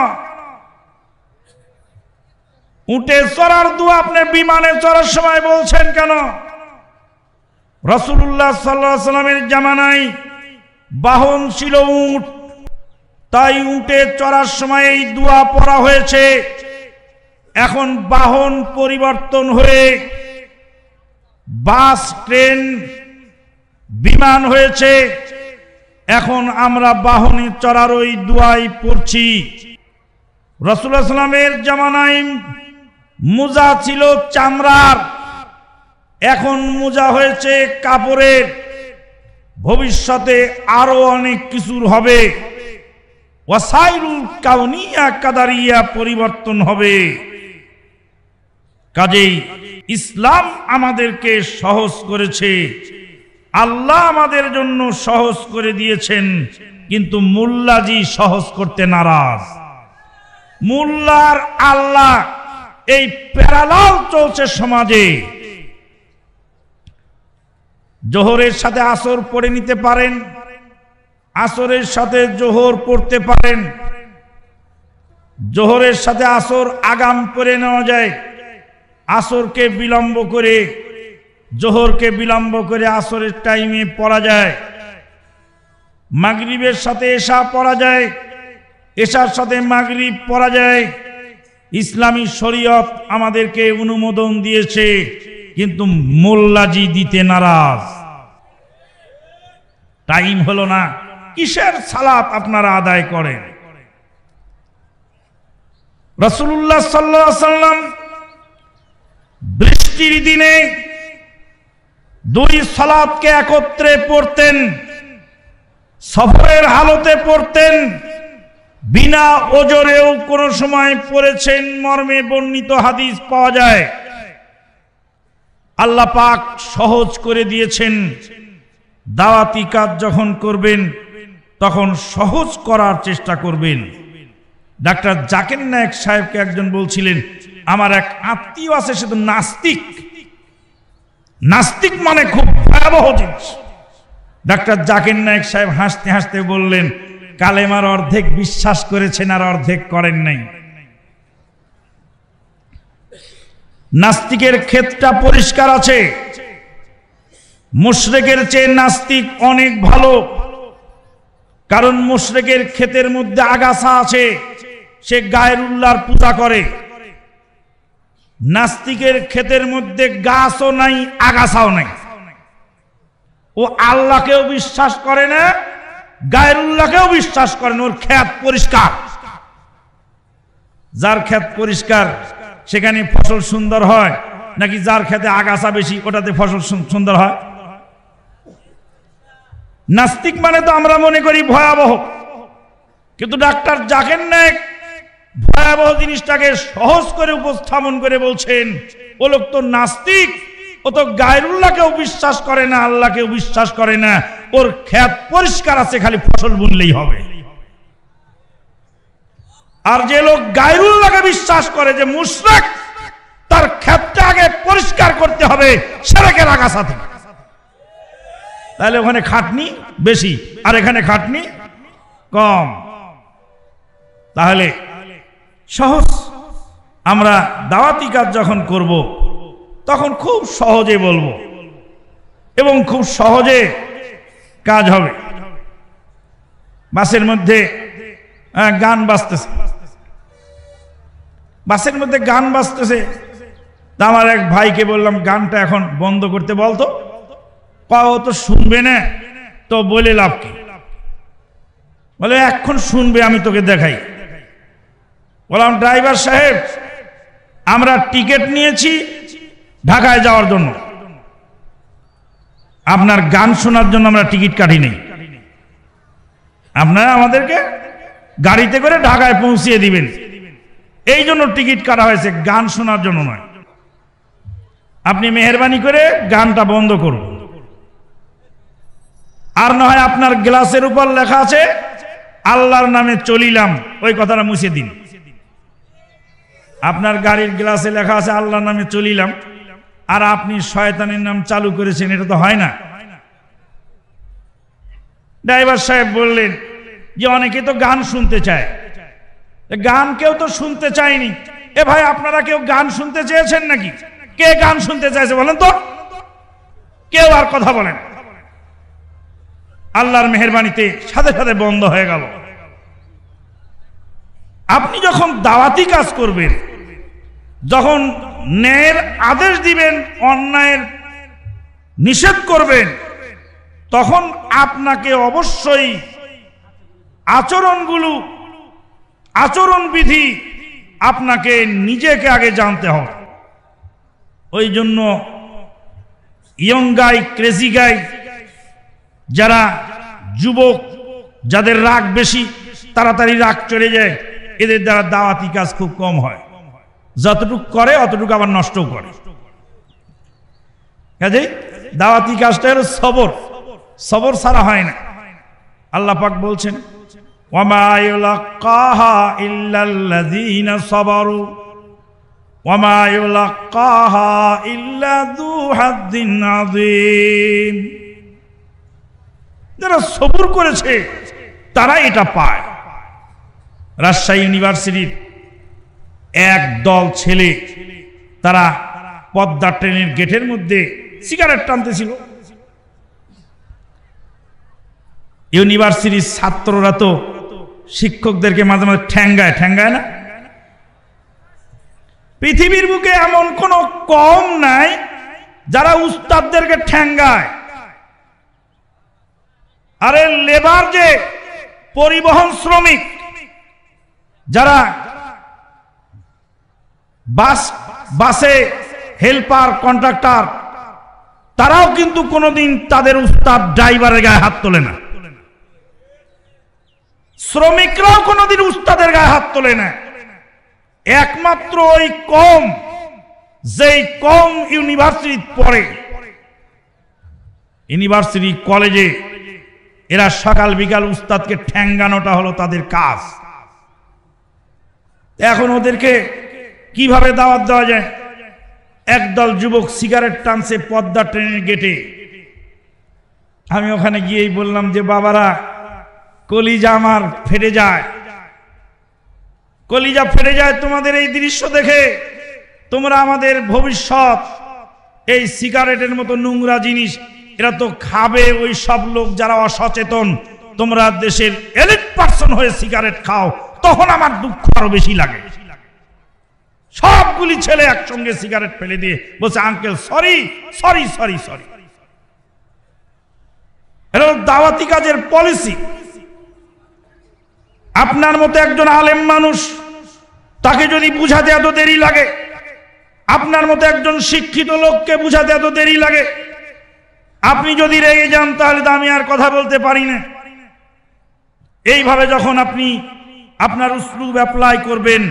উঠে চড়ার দোয়া আপনি বিমানে চড়ার সময় বলছেন কেন রসুল্লাহ সাল্লা সাল্লামের জামানাই বাহন ছিল উঠ তাই উঠে চড়ার সময় এই দোয়া পড়া হয়েছে এখন বাহন পরিবর্তন হয়ে বাস ট্রেন বিমান হয়েছে এখন আমরা বাহনে চড়ার ওই দুয়াই পড়ছি রসুলামের জামানায় মোজা ছিল চামড়ার এখন মোজা হয়েছে কাপড়ের ভবিষ্যতে আরো অনেক কিছুর হবে ওয়াসাইরুল কাউনিয়া কাদারিয়া পরিবর্তন হবে কাজেই ইসলাম আমাদেরকে সহজ করেছে আল্লাহ আমাদের জন্য সহজ করে দিয়েছেন কিন্তু মোল্লাজি সহজ করতে নারাজ মোল্লার আল্লাহ এই প্যারালাল চলছে সমাজে জোহরের সাথে আসর পড়ে নিতে পারেন আসরের সাথে জোহর পড়তে পারেন জোহরের সাথে আসর আগাম করে নেওয়া যায় আসরকে বিলম্ব করে জোহরকে বিলম্ব করে আসরের টাইমে পড়া যায় মাগরিবের সাথে এশা পড়া যায় এশার সাথে মাগরিব পড়া যায় ইসলামী শরীয়ত আমাদেরকে অনুমোদন দিয়েছে কিন্তু মোল্লাজি দিতে নারাজ টাইম হলো না কিসের সালাপ আপনারা আদায় করেন রসুল্লাহ সাল্লাহ সাল্লাম বৃষ্টির দিনে দুই সালাদকে একত্রে পড়তেন সফরের হালতে পড়তেন বিনা ওজরেও কোন সময় পড়েছেন মর্মে বর্ণিত হাদিস পাওয়া যায় আল্লাহ পাক সহজ করে দিয়েছেন দাওয়াতি কাজ যখন করবেন তখন সহজ করার চেষ্টা করবেন ডাক্তার জাকির নায়ক সাহেবকে একজন বলছিলেন আমার এক আত্মীয় আছে শুধু নাস্তিক নাস্তিক মানে খুব ভয়াবহ জিনিস ডাক্তার জাকির নায়ক সাহেব হাসতে হাসতে বললেন কালেমার অর্ধেক বিশ্বাস করেছেন আর অর্ধেক করেন নাই নাস্তিকের ক্ষেতটা পরিষ্কার আছে মুশরেকের চেয়ে নাস্তিক অনেক ভালো কারণ মুশরেকের ক্ষেতের মধ্যে আগাছা আছে সে গায়ের উল্লার পূজা করে নাস্তিকের ক্ষেতের মধ্যে গাছও নাই আগাছাও নাই ও আল্লাহকেও বিশ্বাস করে না গায়রুল্লাহকেও বিশ্বাস করে না ওর খ্যাত পরিষ্কার যার খ্যাত পরিষ্কার সেখানে ফসল সুন্দর হয় নাকি যার খেতে আগাছা বেশি ওটাতে ফসল সুন্দর হয় নাস্তিক মানে তো আমরা মনে করি ভয়াবহ কিন্তু ডাক্তার জাকের নায়ক ভয়াবহ জিনিসটাকে সহজ করে উপস্থাপন করে বলছেন ও লোক তো নাস্তিক ও তো গায়রুল্লাহকেও বিশ্বাস করে না আল্লাহকেও বিশ্বাস করে না ওর খ্যাত পরিষ্কার আছে খালি ফসল বুনলেই হবে আর যে লোক গায়রুল্লাহকে বিশ্বাস করে যে মুশরাক তার খ্যাতটা আগে পরিষ্কার করতে হবে সেরেকের আগাছা সাথে তাহলে ওখানে খাটনি বেশি আর এখানে খাটনি কম তাহলে সহজ আমরা দাওয়াতি কাজ যখন করব তখন খুব সহজে বলবো এবং খুব সহজে কাজ হবে বাসের মধ্যে গান বাজতেছে বাসের মধ্যে গান বাজতেছে আমার এক ভাইকে বললাম গানটা এখন বন্ধ করতে বলতো পাও তো শুনবে না তো বলে লাভ কি বলে এখন শুনবে আমি তোকে দেখাই বললাম ড্রাইভার সাহেব আমরা টিকিট নিয়েছি ঢাকায় যাওয়ার জন্য আপনার গান শোনার জন্য আমরা টিকিট কাটিনি আপনারা আমাদেরকে গাড়িতে করে ঢাকায় পৌঁছিয়ে দিবেন এই জন্য টিকিট কাটা হয়েছে গান শোনার জন্য নয় আপনি মেহরবানি করে গানটা বন্ধ করুন আর না হয় আপনার গ্লাসের উপর লেখা আছে আল্লাহর নামে চলিলাম ওই কথাটা মুছে দিন আপনার গাড়ির গ্লাসে লেখা আছে আল্লাহর নামে চলিলাম আর আপনি শয়তানের নাম চালু করেছেন এটা তো হয় না ড্রাইভার সাহেব বললেন যে অনেকে তো গান শুনতে চায় গান কেউ তো শুনতে চায়নি এ ভাই আপনারা কেউ গান শুনতে চেয়েছেন নাকি কে গান শুনতে চাইছে বলেন তো কেউ আর কথা বলেন আল্লাহর মেহরবানিতে সাথে সাথে বন্ধ হয়ে গেল আপনি যখন দাওয়াতি কাজ করবেন যখন ন্যায়ের আদেশ দিবেন অন্যায়ের নিষেধ করবেন তখন আপনাকে অবশ্যই আচরণগুলো আচরণবিধি আপনাকে নিজেকে আগে জানতে হবে ওই জন্য ইয়ং গাই ক্রেজি গাই যারা যুবক যাদের রাগ বেশি তাড়াতাড়ি রাগ চলে যায় এদের দ্বারা দাওয়াতি কাজ খুব কম হয় যতটুক করে অতটুকু আবার নষ্ট করে কাজে দাওয়াতি কাজটা হলো সবর সবর ছাড়া হয় না আল্লাহ পাক বলছেন যারা সবর করেছে তারা এটা পায় রাজশাহী ইউনিভার্সিটির এক দল ছেলে তারা পদ্মা ট্রেনের গেটের মধ্যে সিগারেট টানতেছিল ইউনিভার্সিটির ছাত্ররা তো শিক্ষকদেরকে মাঝে মাঝে ঠ্যাঙ্গায় ঠ্যাঙ্গায় না পৃথিবীর বুকে এমন কোনো কম নাই যারা উস্তাদদেরকে ঠ্যাঙ্গায় আরে লেবার যে পরিবহন শ্রমিক যারা বাস বাসে হেল্পার কন্ট্রাক্টর তারাও কিন্তু কোনোদিন তাদের উস্তাদ ড্রাইভারের গায়ে হাত তোলে না শ্রমিকরাও কোনোদিন উস্তাদের গায়ে হাত তোলে না একমাত্র ওই কম যেই কম ইউনিভার্সিটি পড়ে ইউনিভার্সিটি কলেজে এরা সকাল বিকাল উস্তাদকে ঠ্যাঙ্গানোটা হলো তাদের কাজ এখন ওদেরকে কিভাবে দাওয়াত দেওয়া যায় একদল যুবক সিগারেট টানছে পদ্মা ট্রেনের গেটে আমি ওখানে গিয়েই বললাম যে বাবারা কলিজা আমার ফেটে যায় কলিজা ফেটে যায় তোমাদের এই দৃশ্য দেখে তোমরা আমাদের ভবিষ্যৎ এই সিগারেটের মতো নোংরা জিনিস এরা তো খাবে ওই সব লোক যারা অসচেতন তোমরা দেশের এলিট পার্সন হয়ে সিগারেট খাও তখন আমার দুঃখ আরো বেশি লাগে সবগুলি ছেলে একসঙ্গে সিগারেট ফেলে দিয়ে বলছে uncle sorry sorry sorry sorry দাওয়াতি কাজের পলিসি আপনার মতো একজন আলেম মানুষ তাকে যদি বুঝাতে এত দেরি লাগে আপনার মতো একজন শিক্ষিত লোককে বুঝাতে এত দেরি লাগে আপনি যদি রেগে যান তাহলে তো আমি আর কথা বলতে পারি না এইভাবে যখন আপনি আপনার উসলুব অ্যাপ্লাই করবেন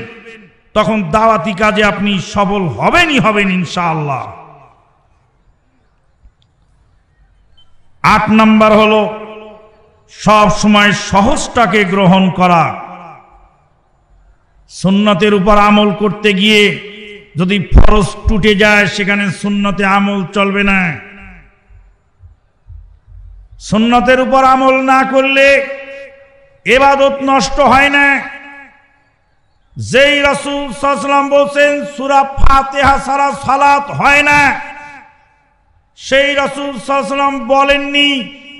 তখন দাওয়াতি কাজে আপনি সফল হবেনই হবেন ইনশাআল্লাহ আট নাম্বার হলো সব সময় সহজটাকে গ্রহণ করা সুন্নতের উপর আমল করতে গিয়ে যদি ফরজ টুটে যায় সেখানে সুন্নতে আমল চলবে না সুন্নতের উপর আমল না করলে এবাদত নষ্ট হয় না যেই রাসুল সাল্লাম বলছেন সুরা ফাতেহা সারা সালাত হয় না সেই রাসুল সাল্লাম বলেননি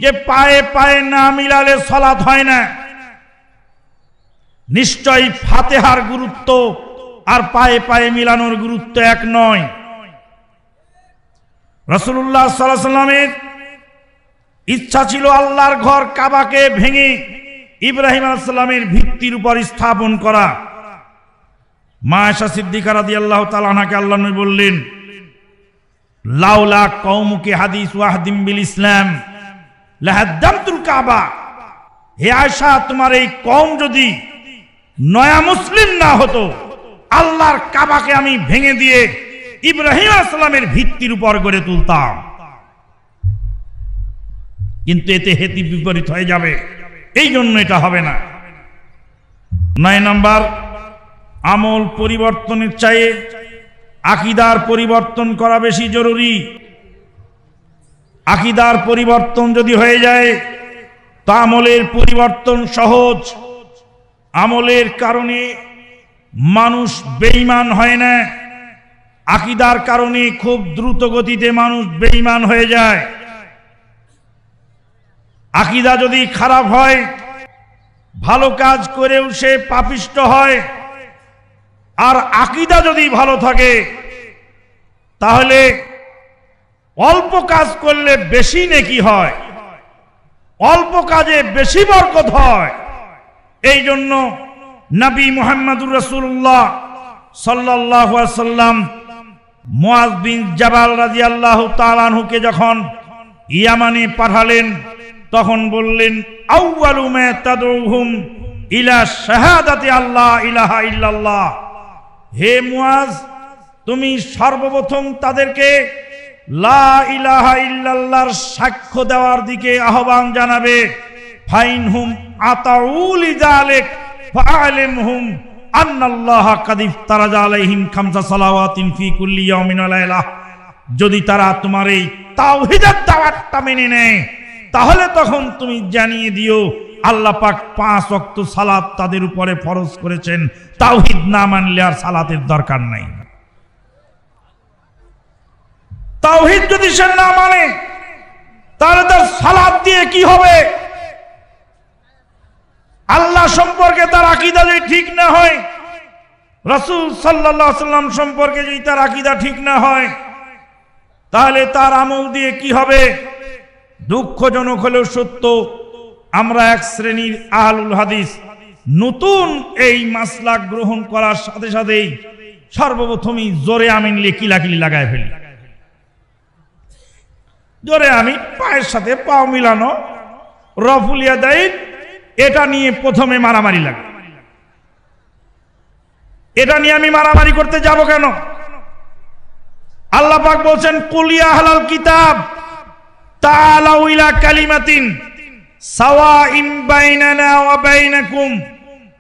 যে পায়ে পায়ে না মিলালে সালাত হয় না নিশ্চয়ই ফাতেহার গুরুত্ব আর পায়ে পায়ে মিলানোর গুরুত্ব এক নয় রসুল্লাহ সাল্লামের ইচ্ছা ছিল আল্লাহর ঘর কাবাকে ভেঙে ইব্রাহিম আলাইসাল্লামের ভিত্তির উপর স্থাপন করা মা আশা সিদ্দিকার আদি আল্লাহ তালাহাকে আল্লাহ নবী বললেন লাউলা কৌমুকে হাদিস ওয়াহদিম বিল ইসলাম লাহাদ্দামতুল কাবা হে আশা তোমার এই কম যদি নয়া মুসলিম না হতো আল্লাহর কাবাকে আমি ভেঙে দিয়ে ইব্রাহিম আসলামের ভিত্তির উপর গড়ে তুলতাম কিন্তু এতে হেতি বিপরীত হয়ে যাবে এই জন্য এটা হবে না নয় নাম্বার আমল পরিবর্তনের চাইয়ে আকিদার পরিবর্তন করা বেশি জরুরি আকিদার পরিবর্তন যদি হয়ে যায় তা আমলের পরিবর্তন সহজ আমলের কারণে মানুষ বেইমান হয় না আকিদার কারণে খুব দ্রুত গতিতে মানুষ বেইমান হয়ে যায় আকিদা যদি খারাপ হয় ভালো কাজ করেও সে পাপিষ্ট হয় আর আকিদা যদি ভালো থাকে তাহলে অল্প কাজ করলে বেশি নেকি হয় অল্প কাজে বেশি বরকত হয় এই জন্য নবী মোহাম্মদুর রসুল্লাহ সাল্লাহ সাল্লাম মোয়াজ বিন জাবাল রাজি আল্লাহ তালানহুকে যখন ইয়ামানে পাঠালেন তখন বললেন ইলা আল্লাহ হে মুয়াজ তুমি সর্বপ্রথম তাদেরকে লা ইল্লাল্লাহর সাক্ষ্য দেওয়ার দিকে আহ্বান জানাবে ফাইনহুম আতাউল ইজালেক কাদিফ তারা খামসা যদি তারা তোমার এই তাওহীদের দাওয়াতটা মেনে নেয় তাহলে তখন তুমি জানিয়ে দিও আল্লাহ পাক পাঁচ অক্ত সালাত তাদের উপরে ফরজ করেছেন তাওহিদ না মানলে আর সালাতের দরকার নাই তাওহিদ যদি সে না মানে তাহলে তার সালাদ দিয়ে কি হবে আল্লাহ সম্পর্কে তার আকিদা যদি ঠিক না হয় রাসুল সাল্লাহ সাল্লাম সম্পর্কে যদি তার আকিদা ঠিক না হয় তাহলে তার আমল দিয়ে কি হবে দুঃখজনক হলেও সত্য আমরা এক শ্রেণীর আহলুল হাদিস নতুন এই মাসলা গ্রহণ করার সাথে সাথেই সর্বপ্রথমই জোরে আমিন লিয়ে কিলাকিলি লাগায় ফেলি জোরে আমি পায়ের সাথে পাও মিলানো রফুলিয়া দেয় এটা নিয়ে প্রথমে মারামারি লাগে এটা নিয়ে আমি মারামারি করতে যাব কেন আল্লাহ পাক বলছেন কুলিয়া হালাল কিতাব তাআলাউ ইলা কালিমাতিন সাওয়াইন বাইনানা ওয়া বাইনাকুম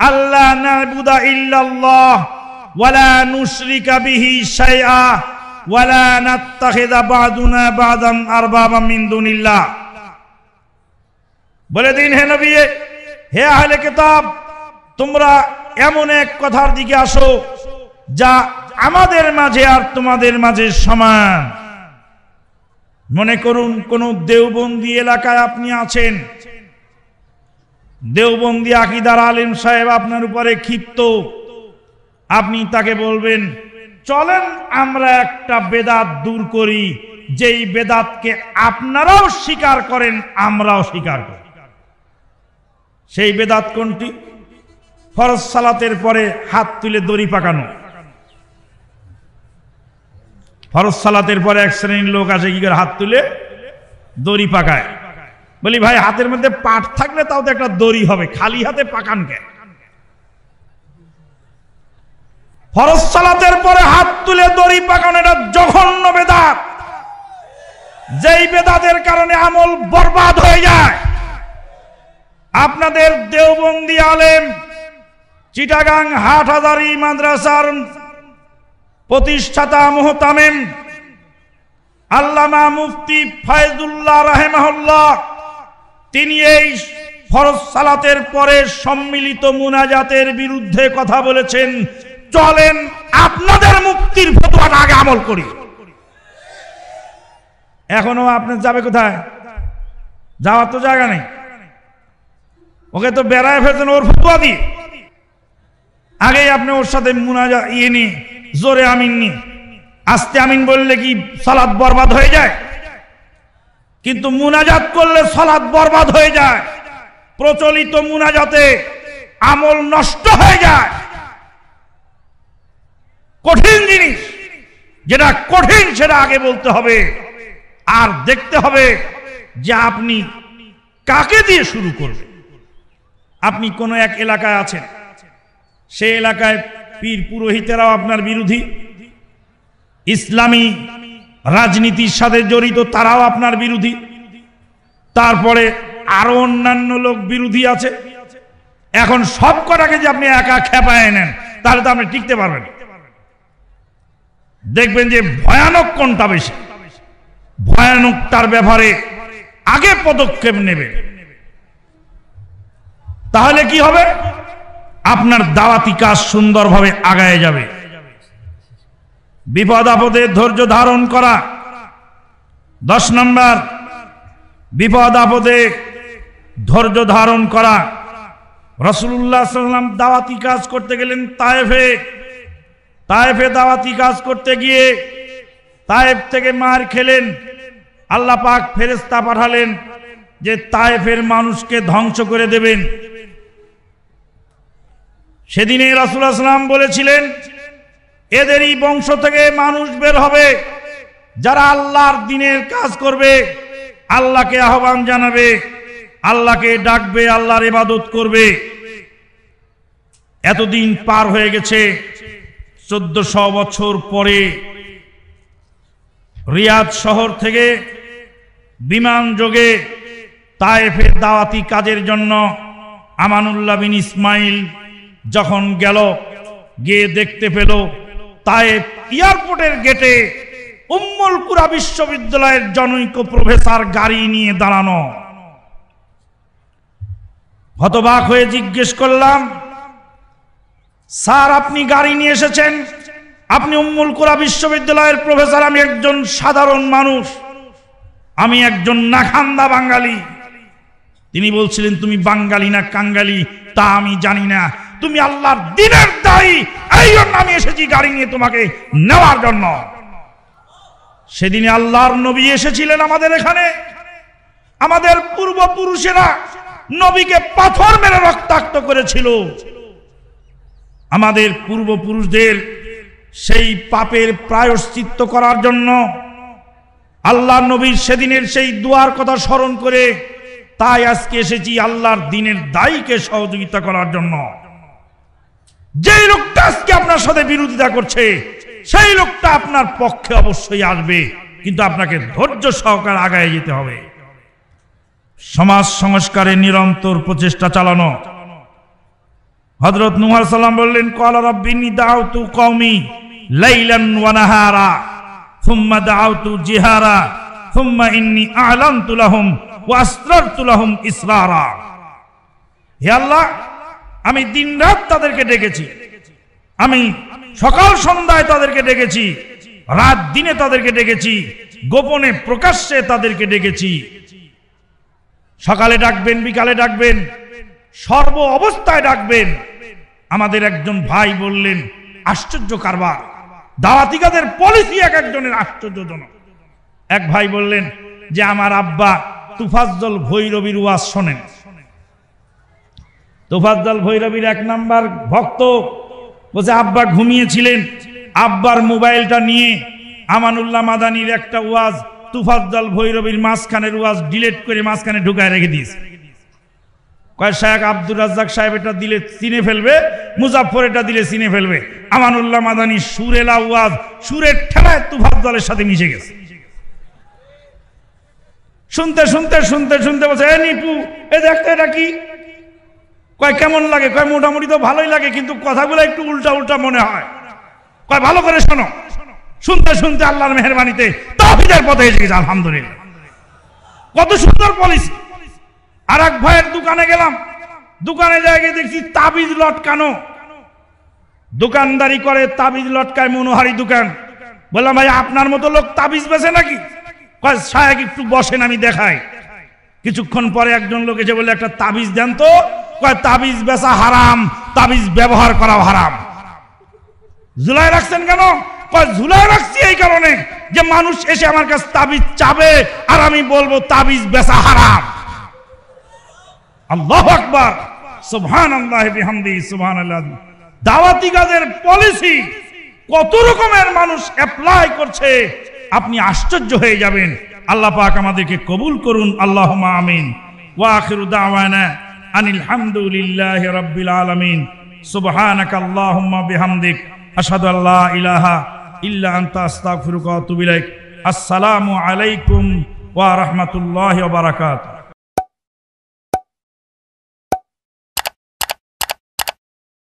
আল্লাহ নাবুদা ইল্লাল্লাহ ওয়ালা নুশরিকা বিহি শাইআ ওয়ালা নাত্তাখিযা বাদুনা বাদান আরবাবা মিন দুনিল্লাহ বলে দিন হে নবী হে আহলে কিতাব তোমরা এমন এক কথার দিকে আসো যা আমাদের মাঝে আর তোমাদের মাঝে সমান মনে করুন কোনো দেওবন্দি এলাকায় আপনি আছেন দেওবন্দি আকিদার আলিম সাহেব আপনার উপরে ক্ষিপ্ত আপনি তাকে বলবেন চলেন আমরা একটা বেদাত দূর করি যেই বেদাতকে আপনারাও স্বীকার করেন আমরাও স্বীকার করি সেই বেদাত কোনটি ফরজ সালাতের পরে হাত তুলে দড়ি পাকানো ফরজ সালাতের পরে এক শ্রেণীর লোক আসে কি করে হাত তুলে দড়ি পাকায় বলি ভাই হাতের মধ্যে পাট থাকলে তাও তো একটা দড়ি হবে খালি হাতে পাকান কে ফরজ সালাতের পরে হাত তুলে দড়ি পাকানো এটা জঘন্য বেদাত যেই বেদাতের কারণে আমল বরবাদ হয়ে যায় আপনাদের দেওবন্দি আলেম চিটাগাং হাটহাজারি মাদ্রাসার প্রতিষ্ঠাতা মোহতামেম আল্লামা মুফতি ফায়দুল্লাহ রাহেমাহুল্লাহ তিনি এই ফরজ সালাতের পরে সম্মিলিত মুনাজাতের বিরুদ্ধে কথা বলেছেন চলেন আপনাদের মুক্তির ফতোয়াটা আগে আমল করি এখনো আপনার যাবে কোথায় যাওয়ার তো জায়গা নেই ওকে তো বেড়ায় ফেলছেন ওর ফতোয়া দিয়ে আগেই আপনি ওর সাথে মুনাজা ইয়ে নিয়ে জোরে আমিন নি আস্তে আমিন বললে কি সালাদ বরবাদ হয়ে যায় কিন্তু মুনাজাত করলে সালাদ বরবাদ হয়ে যায় প্রচলিত মুনাজাতে আমল নষ্ট হয়ে যায় কঠিন জিনিস যেটা কঠিন সেটা আগে বলতে হবে আর দেখতে হবে যে আপনি কাকে দিয়ে শুরু করবেন আপনি কোনো এক এলাকায় আছেন সে এলাকায় পীর পুরোহিতেরাও আপনার বিরোধী ইসলামী রাজনীতির সাথে জড়িত তারাও আপনার বিরোধী তারপরে আরো অন্যান্য লোক বিরোধী আছে এখন সব কটাকে যে আপনি একা খেপায় নেন তাহলে তো আপনি টিকতে পারবেন দেখবেন যে ভয়ানক কোনটা বেশি ভয়ানক তার ব্যাপারে আগে পদক্ষেপ নেবে তাহলে কি হবে আপনার দাওয়াতি কাজ সুন্দরভাবে আগায় যাবে বিপদ আপদে ধৈর্য ধারণ করা দশ নম্বর বিপদ আপদে ধৈর্য ধারণ করা রসুল্লাহ সাল্লাম দাওয়াতি কাজ করতে গেলেন তায়েফে তায়েফে দাওয়াতি কাজ করতে গিয়ে তায়েফ থেকে মার খেলেন আল্লাহ পাক ফেরেস্তা পাঠালেন যে তায়েফের মানুষকে ধ্বংস করে দেবেন সেদিনে রাসুল আসলাম বলেছিলেন এদেরই বংশ থেকে মানুষ বের হবে যারা আল্লাহর দিনের কাজ করবে আল্লাহকে আহ্বান জানাবে আল্লাহকে ডাকবে আল্লাহর ইবাদত করবে এতদিন পার হয়ে গেছে চোদ্দশো বছর পরে রিয়াদ শহর থেকে বিমান যোগে তায়েফের দাওয়াতি কাজের জন্য আমানুল্লাহ বিন ইসমাইল যখন গেল গিয়ে দেখতে পেল তাই এয়ারপোর্টের গেটে উম্মলপুরা বিশ্ববিদ্যালয়ের জনৈক প্রফেসর গাড়ি নিয়ে দাঁড়ানো হতবাক হয়ে জিজ্ঞেস করলাম স্যার আপনি গাড়ি নিয়ে এসেছেন আপনি উম্মুল বিশ্ববিদ্যালয়ের প্রফেসর আমি একজন সাধারণ মানুষ আমি একজন নাখান্দা বাঙালি তিনি বলছিলেন তুমি বাঙালি না কাঙ্গালি তা আমি জানি না তুমি আল্লাহর দিনের দায়ী এই জন্য আমি এসেছি গাড়ি নিয়ে তোমাকে নেওয়ার জন্য সেদিনে আল্লাহর নবী এসেছিলেন আমাদের এখানে আমাদের পূর্বপুরুষেরা নবীকে পাথর মেরে রক্তাক্ত করেছিল আমাদের পূর্বপুরুষদের সেই পাপের প্রায়শ্চিত্ত করার জন্য আল্লাহ নবীর সেদিনের সেই দুয়ার কথা স্মরণ করে তাই আজকে এসেছি আল্লাহর দিনের দায়ীকে সহযোগিতা করার জন্য যে লোকটা আজকে আপনার সাথে বিরোধিতা করছে সেই লোকটা আপনার পক্ষে অবশ্যই আসবে কিন্তু আপনাকে ধৈর্য সহকার আগায় যেতে হবে সমাজ সংস্কারে নিরন্তর প্রচেষ্টা চালানো হজরত নুহার সাল্লাম বললেন কল রব্বিনী দাউতু কৌমি লাইলান ওয়ানাহারা হুম্মা দাউতু জিহারা থুম্মা ইন্নি আলাম তুলাহম ওয়াস্তার তুলাহম ইসরারা হে আল্লাহ আমি দিন রাত তাদেরকে ডেকেছি আমি সকাল সন্ধ্যায় তাদেরকে ডেকেছি রাত দিনে তাদেরকে ডেকেছি গোপনে প্রকাশ্যে তাদেরকে ডেকেছি সকালে ডাকবেন বিকালে ডাকবেন সর্ব অবস্থায় ডাকবেন আমাদের একজন ভাই বললেন আশ্চর্য কারবার দাওয়াতিকাদের পলিসি এক একজনের আশ্চর্যজনক এক ভাই বললেন যে আমার আব্বা তুফাজ্জল ভৈরবীর ওয়াজ শোনেন তোফাজ্জল ভৈরবীর এক নাম্বার ভক্ত বলছে আব্বা ঘুমিয়েছিলেন আব্বার মোবাইলটা নিয়ে আমানুল্লাহ মাদানির একটা ওয়াজ তুফাজ্জল ভৈরবীর মাঝখানের ওয়াজ ডিলেট করে মাঝখানে ঢুকায় রেখে দিয়েছে কয় শাহেক আব্দুর রাজ্জাক সাহেব এটা দিলে চিনে ফেলবে মুজাফর এটা দিলে চিনে ফেলবে আমানুল্লাহ মাদানি সুরেলা ওয়াজ সুরের ঠেলায় তুফাত দলের সাথে মিশে গেছে শুনতে শুনতে শুনতে শুনতে বলছে এ নিপু এ দেখতে এটা কি কয় কেমন লাগে কয় মোটামুটি তো ভালোই লাগে কিন্তু কথাগুলো একটু উল্টা উল্টা মনে হয় কয় ভালো করে শোনো শুনতে শুনতে আল্লাহর মেহরবানিতে তাহিদের পথে এসে গেছে আলহামদুলিল্লাহ কত সুন্দর পলিসি আর এক ভাইয়ের দোকানে গেলাম দোকানে জায়গায় দেখছি তাবিজ লটকানো দোকানদারি করে তাবিজ লটকায় মনোহারি দোকান বললাম ভাই আপনার মতো লোক তাবিজ বেছে নাকি কয় সাহেব একটু বসেন আমি দেখাই কিছুক্ষণ পরে একজন লোক এসে বলে একটা তাবিজ দেন তো কয় তাবিজ বেচা হারাম তাবিজ ব্যবহার করা হারাম ঝুলাই রাখছেন কেন কয় ঝুলাই রাখছি এই কারণে যে মানুষ এসে আমার কাছে তাবিজ চাবে আর আমি বলবো তাবিজ বেচা হারাম আল্লাহ আকবার সুবহান আল্লাহ বিহামদি দাওয়াতি কাজের পলিসি কত রকমের মানুষ অ্যাপ্লাই করছে আপনি আশ্চর্য হয়ে যাবেন আল্লাহ পাক আমাদেরকে কবুল করুন আল্লাহ আমিন ওয়া আখিরু দাওয়ানা আনিল হামদুলিল্লাহ রব্বিল আলমিন সুবহানাক আল্লাহুম্মা বিহামদিক আশহাদু আল্লা ইলাহা ইল্লা আনতা আস্তাগফিরুকা ওয়া আতুবু ইলাইক আসসালামু আলাইকুম ওয়া রাহমাতুল্লাহি ওয়া বারাকাতুহু